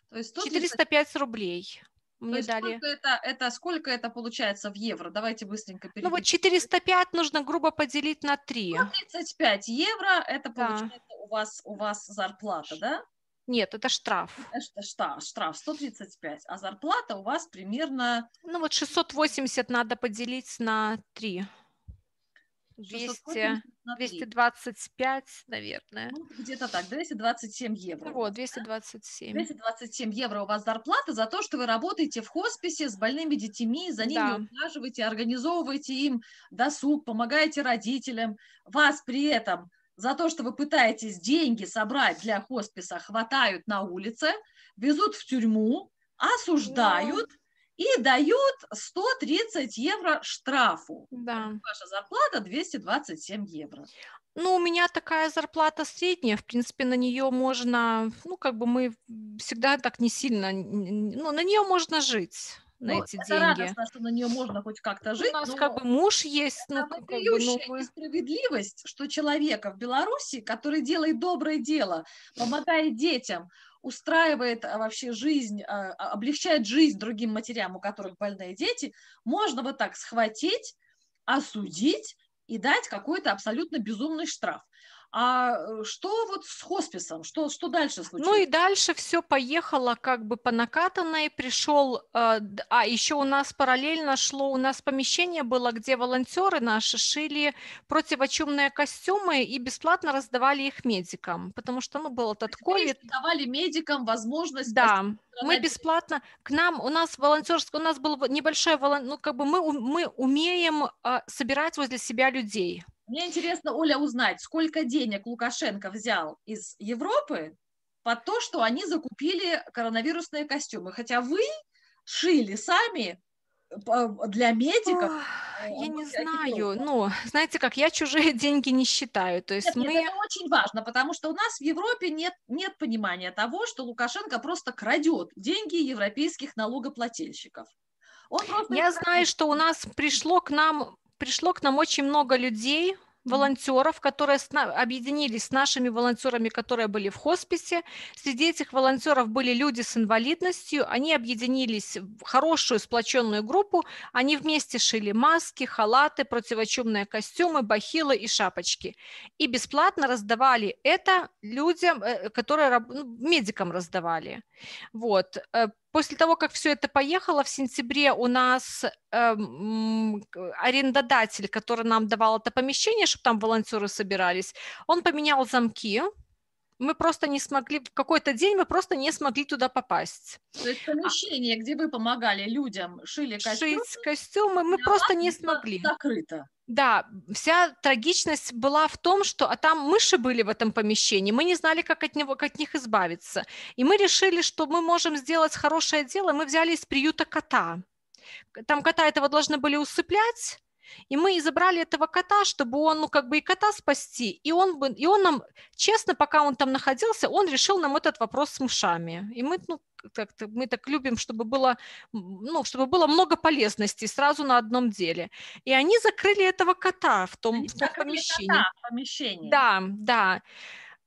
То есть 130... 405 рублей. Мне дали... Сколько это, это, сколько это получается в евро? Давайте быстренько перейдем. Ну вот 405 нужно грубо поделить на 3. 35 ну, евро, это да. получается у вас, у вас зарплата, да? Нет, это штраф. Это штраф, штраф 135, а зарплата у вас примерно... Ну вот 680 надо поделить на 3. 200, 225, наверное. Ну, где-то так, 227 евро. Вот, 227. 227 евро у вас зарплата за то, что вы работаете в хосписе с больными детьми, за ними да. ухаживаете, организовываете им досуг, помогаете родителям. Вас при этом за то, что вы пытаетесь деньги собрать для хосписа, хватают на улице, везут в тюрьму, осуждают, и дают 130 евро штрафу. Да. Ваша зарплата 227 евро. Ну, у меня такая зарплата средняя, в принципе, на нее можно, ну, как бы мы всегда так не сильно, ну, на нее можно жить на ну, эти это деньги. радостно, что на нее можно хоть как-то жить. У нас как бы муж есть. Это ну, как бы, ну, несправедливость, что человека в Беларуси, который делает доброе дело, помогает детям, устраивает а, вообще жизнь, а, а, облегчает жизнь другим матерям, у которых больные дети, можно вот так схватить, осудить и дать какой-то абсолютно безумный штраф. А э, что вот с хосписом? Что, что дальше случилось? Ну и дальше все поехало как бы по накатанной. Пришел, э, а еще у нас параллельно шло, у нас помещение было, где волонтеры наши шили противочумные костюмы и бесплатно раздавали их медикам, потому что, ну, был этот ковид. Давали медикам возможность... Да, мы бесплатно, к нам, у нас волонтерское, у нас был было небольшое, ну, как бы мы, мы умеем э, собирать возле себя людей. Мне интересно, Оля, узнать, сколько денег Лукашенко взял из Европы по то, что они закупили коронавирусные костюмы. Хотя вы шили сами э, для медиков. Э, я не знаю, ну, знаете как, я чужие (laughs) деньги не считаю, то есть нет, мы... Нет, это очень важно, потому что у нас в Европе нет, нет понимания того, что Лукашенко просто крадет деньги европейских налогоплательщиков. Он Я знаю, что у нас пришло к нам пришло к нам очень много людей, волонтеров, которые объединились с нашими волонтерами, которые были в хосписе. Среди этих волонтеров были люди с инвалидностью, они объединились в хорошую сплоченную группу, они вместе шили маски, халаты, противочумные костюмы, бахилы и шапочки. И бесплатно раздавали это людям, э, э, которые ну, медикам раздавали. Вот. Э, после того, как все это поехало, в сентябре у нас эм, арендодатель, который нам давал это помещение, чтобы там волонтеры собирались, он поменял замки. Мы просто не смогли, в какой-то день мы просто не смогли туда попасть. То есть а помещение, а, где вы помогали людям, шили костюмы? Шить костюмы, мы просто не смогли. Закрыто. Да, вся трагичность была в том, что а там мыши были в этом помещении, мы не знали, как от, него, как от них избавиться. И мы решили, что мы можем сделать хорошее дело, мы взяли из приюта кота. Там кота этого должны были усыплять, и мы забрали этого кота, чтобы он, ну, как бы и кота спасти. И он, бы, и он нам, честно, пока он там находился, он решил нам этот вопрос с мышами. И мы, ну, так, мы так любим, чтобы было, ну, чтобы было много полезностей сразу на одном деле. И они закрыли этого кота в том, в том помещении. Кота в помещении. Да, да.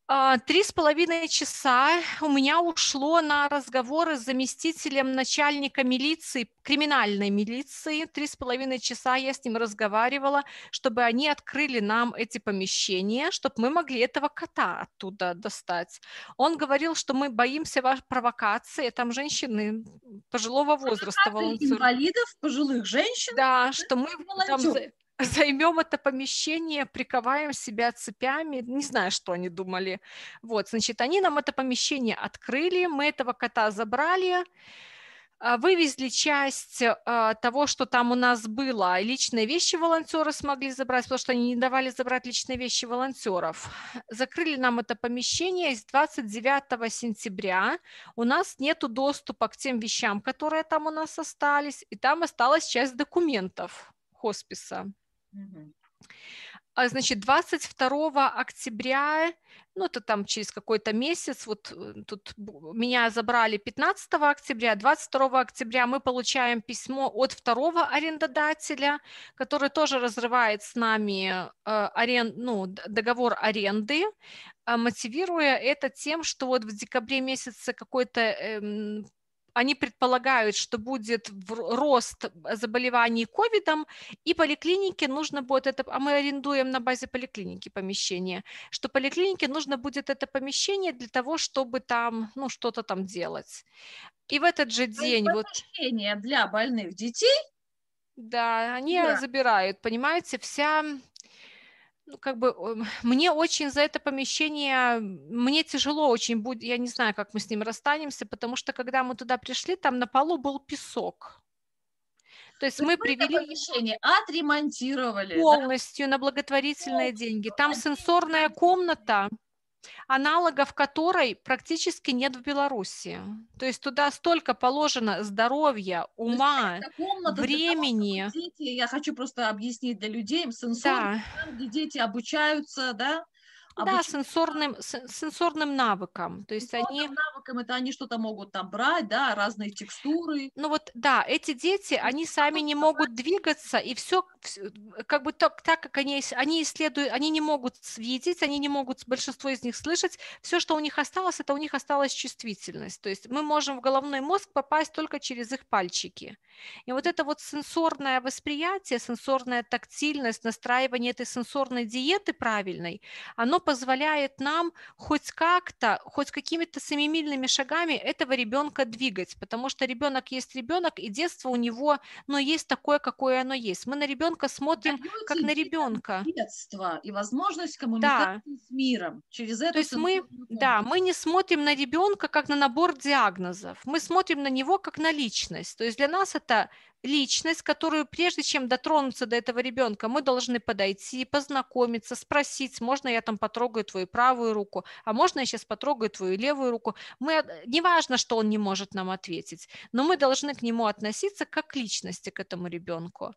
А, три с половиной часа у меня ушло на разговоры с заместителем начальника милиции, криминальной милиции. Три с половиной часа я с ним разговаривала, чтобы они открыли нам эти помещения, чтобы мы могли этого кота оттуда достать. Он говорил, что мы боимся вашей провокации, там женщины пожилого а возраста волонтеры. инвалидов, пожилых женщин. Да, что мы там (laughs) займем это помещение, приковаем себя цепями, не знаю, что они думали. Вот, значит, они нам это помещение открыли, мы этого кота забрали, а, вывезли часть а, того, что там у нас было. Личные вещи волонтеры смогли забрать, потому что они не давали забрать личные вещи волонтеров. Закрыли нам это помещение, и с 29 сентября у нас нет доступа к тем вещам, которые там у нас остались, и там осталась часть документов хосписа. А, значит, 22 октября, ну это там через какой-то месяц, вот э, тут меня забрали 15 октября, 22 октября мы получаем письмо от второго арендодателя, который тоже разрывает с нами э, арен, ну, договор аренды, а, мотивируя это тем, что вот в декабре месяце какой-то эм, они предполагают, что будет рост заболеваний ковидом, и поликлинике нужно будет это, а мы арендуем на базе поликлиники помещение, что поликлинике нужно будет это помещение для того, чтобы там, ну, что-то там делать. И в этот же То день... Вот... Помещение для больных детей? Да, они да. забирают, понимаете, вся ну, как бы мне очень за это помещение, мне тяжело очень будет, я не знаю, как мы с ним расстанемся, потому что когда мы туда пришли, там на полу был песок. То есть мы привели помещение, отремонтировали полностью да? на благотворительные ну, деньги. Там сенсорная комната, аналогов которой практически нет в Беларуси. То есть туда столько положено здоровья, ума, комната времени. Того, дети, я хочу просто объяснить для людей, сенсор, да. там, где дети обучаются, да, а да, сенсорным, сенсорным навыкам. То есть сенсорным они... навыкам это они что-то могут там брать, да, разные текстуры. Ну вот, да, эти дети, они сами не могут двигаться, и все, э, как бы так, так как они, они исследуют, они не могут видеть, они не могут, большинство из них слышать, все, что у них осталось, это у них осталась чувствительность. То есть мы можем в головной мозг попасть только через их пальчики. И вот это вот сенсорное восприятие, сенсорная тактильность, настраивание этой сенсорной диеты правильной, оно позволяет нам хоть как-то, хоть какими-то самимильными шагами этого ребенка двигать, потому что ребенок есть ребенок, и детство у него, но ну, есть такое, какое оно есть. Мы на ребенка смотрим Даёте как на ребенка. Детство и возможность коммуникации да. с миром через это. То есть мы, да, мы не смотрим на ребенка как на набор диагнозов, мы смотрим на него как на личность. То есть для нас это личность, которую прежде чем дотронуться до этого ребенка, мы должны подойти, познакомиться, спросить, можно я там потрогаю твою правую руку, а можно я сейчас потрогаю твою левую руку. Мы, э, неважно, что он не может нам ответить, но мы должны к нему относиться как к личности, к этому ребенку.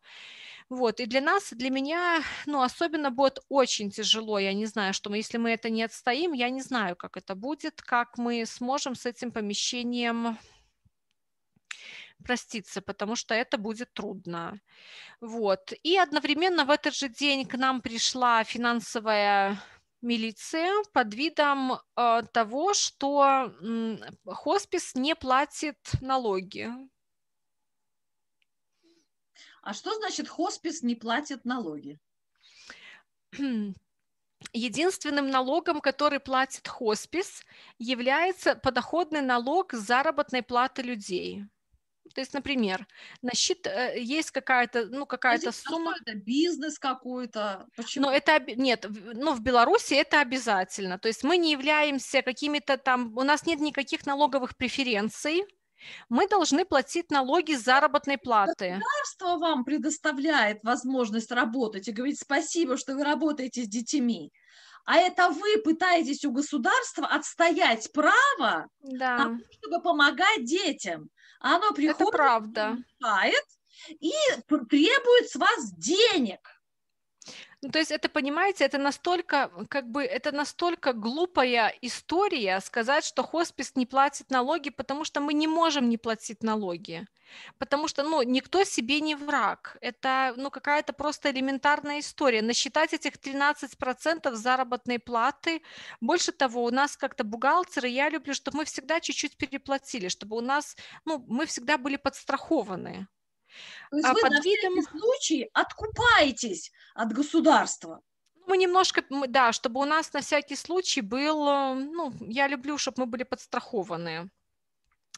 Вот, и для нас, для меня, ну, особенно будет очень тяжело, я не знаю, что мы, если мы это не отстоим, я не знаю, как это будет, как мы сможем с этим помещением проститься, потому что это будет трудно. Вот. И одновременно в этот же день к нам пришла финансовая милиция под видом э, того, что э, хоспис не платит налоги. А что значит хоспис не платит налоги? Единственным налогом, который платит хоспис, является подоходный налог заработной платы людей. То есть, например, на счет э, есть какая-то, ну, ну какая-то сумма. Это бизнес какой-то. Почему? Но это нет, ну, в Беларуси это обязательно. То есть мы не являемся какими-то там, у нас нет никаких налоговых преференций. Мы должны платить налоги с заработной платы. Государство вам предоставляет возможность работать и говорить спасибо, что вы работаете с детьми а это вы пытаетесь у государства отстоять право, да. на то, чтобы помогать детям. А оно приходит, это правда. и требует с вас денег. Ну, то есть это, понимаете, это настолько, как бы, это настолько глупая история сказать, что хоспис не платит налоги, потому что мы не можем не платить налоги. Потому что, ну, никто себе не враг. Это, ну, какая-то просто элементарная история. Насчитать этих 13% заработной платы. Больше того, у нас как-то бухгалтеры, я люблю, чтобы мы всегда чуть-чуть переплатили, чтобы у нас, ну, мы всегда были подстрахованы. То есть а вы под на всякий случай откупаетесь от государства ну, мы немножко, да, чтобы у нас на всякий случай был, ну, я люблю, чтобы мы были подстрахованы.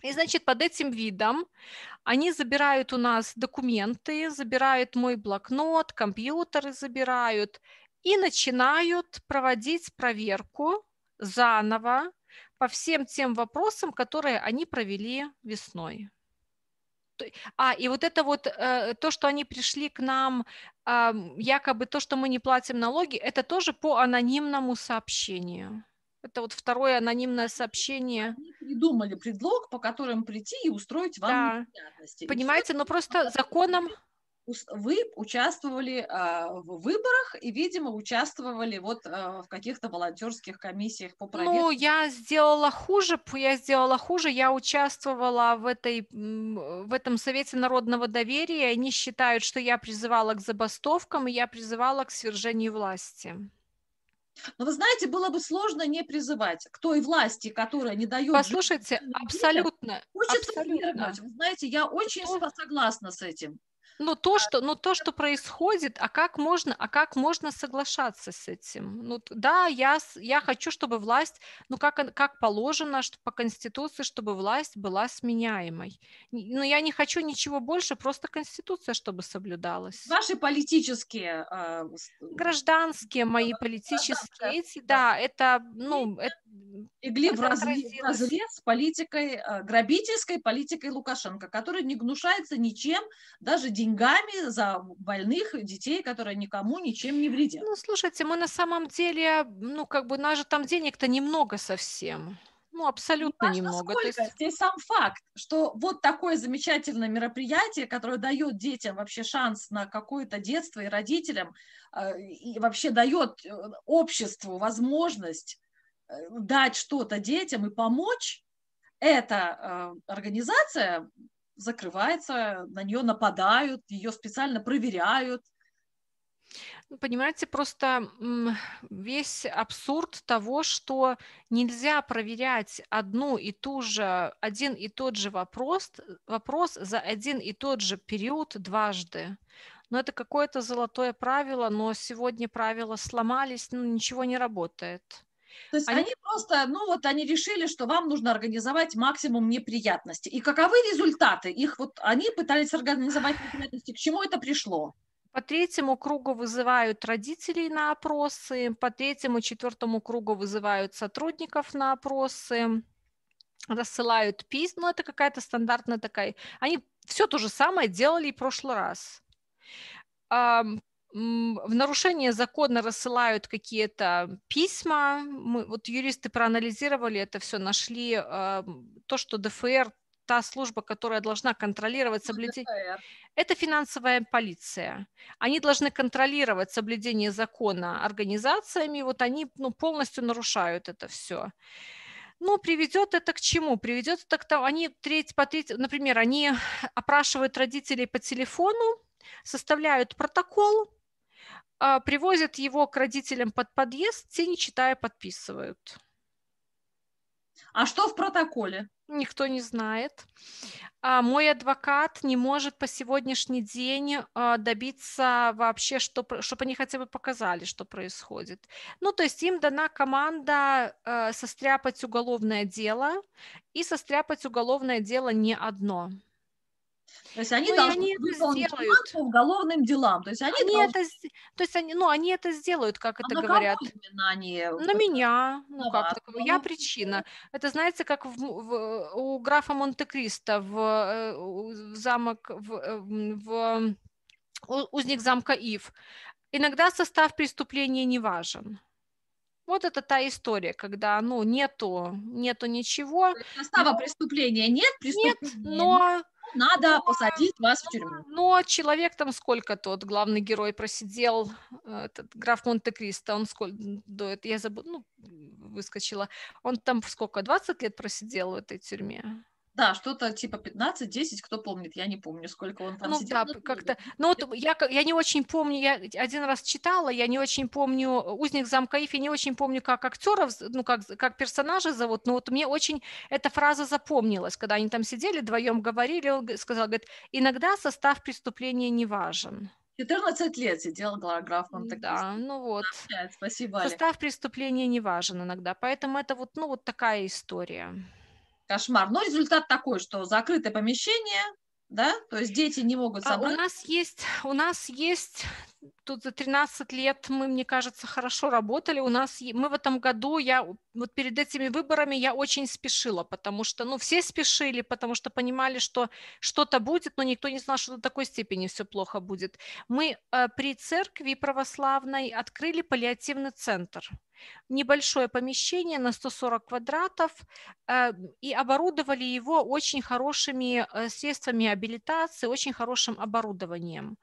И, значит, под этим видом они забирают у нас документы, забирают мой блокнот, компьютеры забирают и начинают проводить проверку заново по всем тем вопросам, которые они провели весной. А, и вот это вот, э, то, что они пришли к нам, якобы то, что мы не платим налоги, это тоже по анонимному сообщению. Это вот второе анонимное сообщение. Они придумали предлог, по которому прийти и устроить вам да. неприятности. Понимаете, но ну просто законом... Неприятности вы участвовали а, в выборах и, видимо, участвовали вот а, в каких-то волонтерских комиссиях по ну, проверке. Ну, я сделала хуже, я сделала хуже, я участвовала в, этой, в этом Совете народного доверия, они считают, что я призывала к забастовкам, и я призывала к свержению власти. Но вы знаете, было бы сложно не призывать к той власти, которая не дает... Послушайте, людям, абсолютно. Хочется абсолютно. Вы знаете, я очень согласна с этим. Ну то, что, ну, то, что происходит, а как можно, а как можно соглашаться с этим? Ну, да, я, я хочу, чтобы власть, ну, как, как положено что по Конституции, чтобы власть была сменяемой. Но ну, я не хочу ничего больше, просто Конституция, чтобы соблюдалась. Ваши политические... Э... Гражданские мои политические эти, да, да, это, ну... Это, Игли это в разрез с политикой, а, грабительской политикой Лукашенко, который не гнушается ничем, даже деньгами деньгами за больных детей, которые никому ничем не вредят. Ну, слушайте, мы на самом деле, ну, как бы, у нас же там денег-то немного совсем. Ну, абсолютно не немного. Сколько. То есть... Здесь сам факт, что вот такое замечательное мероприятие, которое дает детям вообще шанс на какое-то детство и родителям, э, и вообще дает э, обществу возможность э, дать что-то детям и помочь, эта организация закрывается, на нее нападают, ее специально проверяют. Ну, понимаете, просто весь абсурд того, что нельзя проверять одну и ту же, один и тот же вопрос, вопрос за один и тот же период дважды. Но это какое-то золотое правило, но сегодня правила сломались, ну, ничего не работает. То есть они... они просто, ну вот они решили, что вам нужно организовать максимум неприятностей. И каковы результаты? Их вот они пытались организовать неприятности. К чему это пришло? По третьему кругу вызывают родителей на опросы, по третьему, четвертому кругу вызывают сотрудников на опросы, рассылают письма, ну это какая-то стандартная такая. Они все то же самое делали и в прошлый раз в нарушение закона рассылают какие-то письма. Мы, вот юристы проанализировали это все, нашли а, то, что ДФР, та служба, которая должна контролировать ну, соблюдение, это финансовая полиция. Они должны контролировать соблюдение закона организациями, вот они ну, полностью нарушают это все. Ну, приведет это к чему? Приведет это к тому, они треть по треть, например, они опрашивают родителей по телефону, составляют протокол, а, привозят его к родителям под подъезд, те, не читая, подписывают. А что в протоколе? Никто не знает. А мой адвокат не может по сегодняшний день а, добиться вообще, что, чтобы они хотя бы показали, что происходит. Ну, то есть им дана команда состряпать уголовное дело, и состряпать уголовное дело не одно – то есть они ну, должны они сделают. по уголовным делам. То есть они, они должны... это, то есть они, ну, они это сделают, как а это на говорят. именно они? На меня, ну, ну как ну, я причина. Это знаете, как в, в, у графа Монте-Кристо в, э, в замок в, э, в узник замка Ив. Иногда состав преступления не важен. Вот это та история, когда ну, нету, нету ничего. Состава но... преступления нет, преступления нет, но надо ну, посадить а, вас в тюрьму. Но ну, а человек там сколько тот, главный герой просидел, э, этот граф Монте-Кристо, он сколько, я забыла, ну, выскочила, он там сколько, 20 лет просидел в этой тюрьме? Да, что-то типа 15-10, кто помнит, я не помню, сколько он там ну, сидел. Да, как-то, ну, вот я, я не очень помню, я один раз читала, я не очень помню, э, «Узник замка Ифи», не очень помню, как актеров, ну, как, как персонажа зовут, но вот мне очень эта фраза запомнилась, когда они там сидели, вдвоем говорили, он сказал, говорит, иногда состав преступления не важен. 14 лет сидел граф монте Да, ну вот. Спасибо, Состав преступления не важен иногда, поэтому это вот, ну, вот такая история кошмар. Но результат такой, что закрытое помещение, да, то есть дети не могут собрать. А у нас есть, у нас есть тут за 13 лет мы, мне кажется, хорошо работали. У нас, мы в этом году, я вот перед этими выборами я очень спешила, потому что, ну, все спешили, потому что понимали, что что-то будет, но никто не знал, что до такой степени все плохо будет. Мы э, при церкви православной открыли паллиативный центр небольшое помещение на 140 квадратов э, и оборудовали его очень хорошими э, средствами абилитации, очень хорошим оборудованием.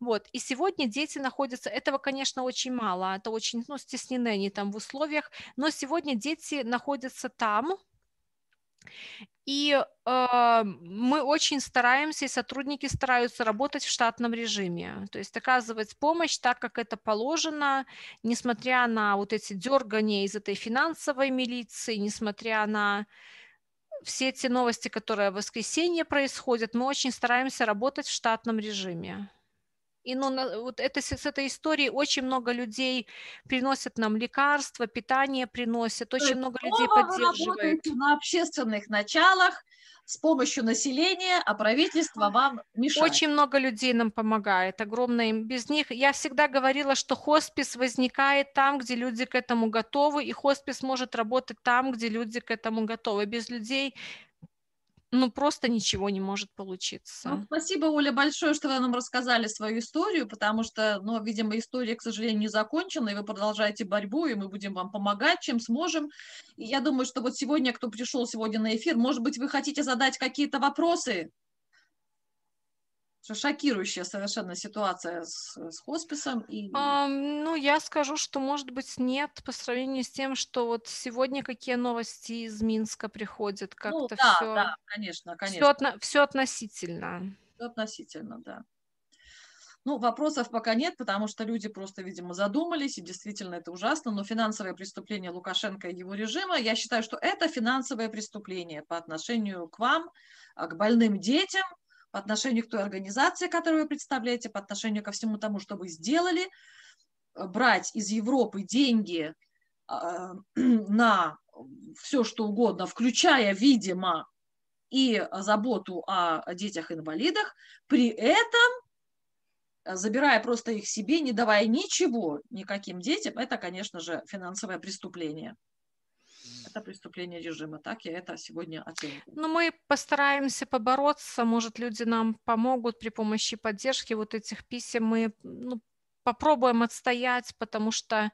Вот. И сегодня дети находятся, этого, конечно, очень мало, это очень ну, стеснены они там в условиях, но сегодня дети находятся там, и э, мы очень стараемся, и сотрудники стараются работать в штатном режиме, то есть оказывать помощь так, как это положено, несмотря на вот эти дергания из этой финансовой милиции, несмотря на все эти новости, которые в воскресенье происходят, мы очень стараемся работать в штатном режиме. И ну, вот это, с этой историей очень много людей приносят нам лекарства, питание приносят, очень много людей поддерживают на общественных началах, с помощью населения, а правительство вам мешает. Очень много людей нам помогает, огромное им. Без них я всегда говорила, что хоспис возникает там, где люди к этому готовы, и хоспис может работать там, где люди к этому готовы. Без людей ну просто ничего не может получиться. Ну, спасибо, Оля, большое, что вы нам рассказали свою историю, потому что, ну, видимо, история, к сожалению, не закончена, и вы продолжаете борьбу, и мы будем вам помогать, чем сможем. И я думаю, что вот сегодня, кто пришел сегодня на эфир, может быть, вы хотите задать какие-то вопросы шокирующая совершенно ситуация с, с хосписом. И... А, ну, я скажу, что, может быть, нет по сравнению с тем, что вот сегодня какие новости из Минска приходят. Ну как-то ну, да, все... да, конечно, конечно. Все, отно... все относительно. Все относительно, да. Ну, вопросов пока нет, потому что люди просто, видимо, задумались, и действительно это ужасно, но финансовое преступление Лукашенко и его режима, я считаю, что это финансовое преступление по отношению к вам, а, к больным детям, по отношению к той организации, которую вы представляете, по отношению ко всему тому, что вы сделали, э, брать из Европы деньги а, э, (clears throat) на все, что угодно, включая, видимо, и заботу о детях-инвалидах, при этом э, забирая просто их себе, не давая ничего никаким детям, это, конечно же, финансовое преступление это преступление режима. Так я это сегодня оцениваю. Но ну, мы постараемся побороться. Может, люди нам помогут при помощи поддержки вот этих писем. Мы ну, попробуем отстоять, потому что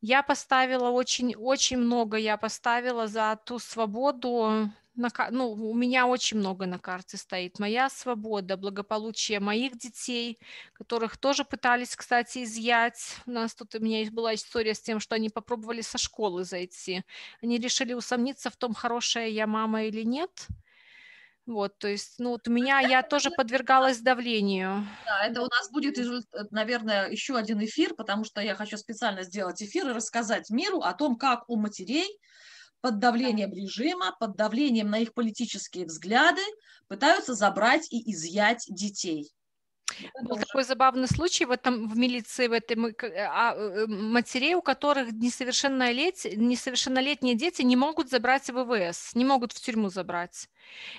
я поставила очень-очень много, я поставила за ту свободу, на, ну, у меня очень много на карте стоит. Моя свобода, благополучие моих детей, которых тоже пытались, кстати, изъять. У нас тут у меня была история с тем, что они попробовали со школы зайти. Они решили усомниться в том, хорошая я мама или нет. Вот, то есть, ну, вот у ну, меня, я тоже подвергалась давлению. Да, это у нас будет, э, наверное, еще один эфир, потому что я хочу специально сделать эфир и рассказать миру о том, как у матерей под давлением режима, под давлением на их политические взгляды пытаются забрать и изъять детей. Был такой забавный случай в этом в милиции, в этом, а, э, э, матерей, у которых несовершеннолет, несовершеннолетние дети не могут забрать в ИВС, не могут в тюрьму забрать.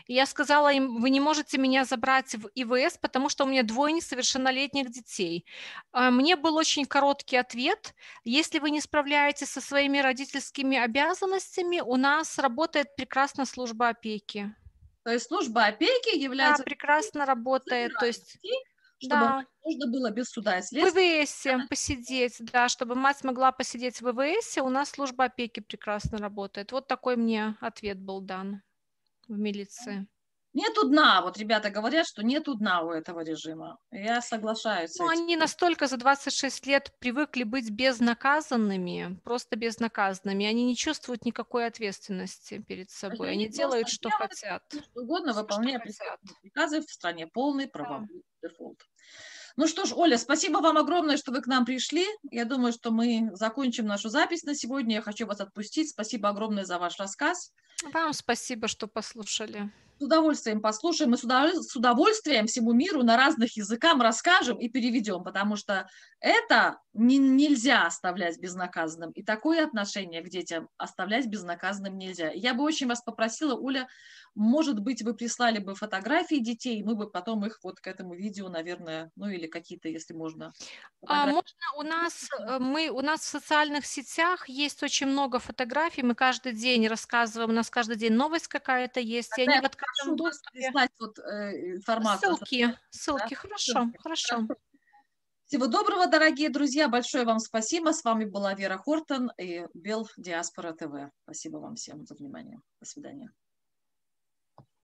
И я сказала им, вы не можете меня забрать в ИВС, потому что у меня двое несовершеннолетних детей. А, мне был очень короткий ответ. Если вы не справляетесь со своими родительскими обязанностями, у нас работает прекрасно служба опеки. То есть служба опеки является... Да, прекрасно работает. То есть чтобы да. можно было без суда и В ВВС посидеть, да, чтобы мать могла посидеть в ВВС, у нас служба опеки прекрасно работает. Вот такой мне ответ был дан в милиции. Нету дна, вот ребята говорят, что нету дна у этого режима. Я соглашаюсь. Ну, они настолько за 26 лет привыкли быть безнаказанными, просто безнаказанными. Они не чувствуют никакой ответственности перед собой. Они, они делают, что делают, хотят. Что угодно, выполняя приказы в стране полный правовой да Дефолт. Ну что ж, Оля, спасибо вам огромное, что вы к нам пришли. Я думаю, что мы закончим нашу запись на сегодня. Я хочу вас отпустить. Спасибо огромное за ваш рассказ. Вам спасибо, что послушали. С удовольствием послушаем мы с удовольствием всему миру на разных языках расскажем и переведем, потому что это не, нельзя оставлять безнаказанным. И такое отношение к детям оставлять безнаказанным нельзя. Я бы очень вас попросила, Уля может быть, вы прислали бы фотографии детей, мы бы потом их вот к этому видео, наверное, ну или какие-то, если можно. А, можно у нас, э, мы, у нас в социальных сетях есть очень много фотографий, мы каждый день рассказываем, у нас каждый день новость какая-то есть, и хорошо. доступе. Прислать вот э, информацию. Ссылки, ссылки, да? хорошо, хорошо. Всего доброго, дорогие друзья. Большое вам спасибо. С вами была Вера Хортон и Бел Диаспора ТВ. Спасибо вам всем за внимание. До свидания.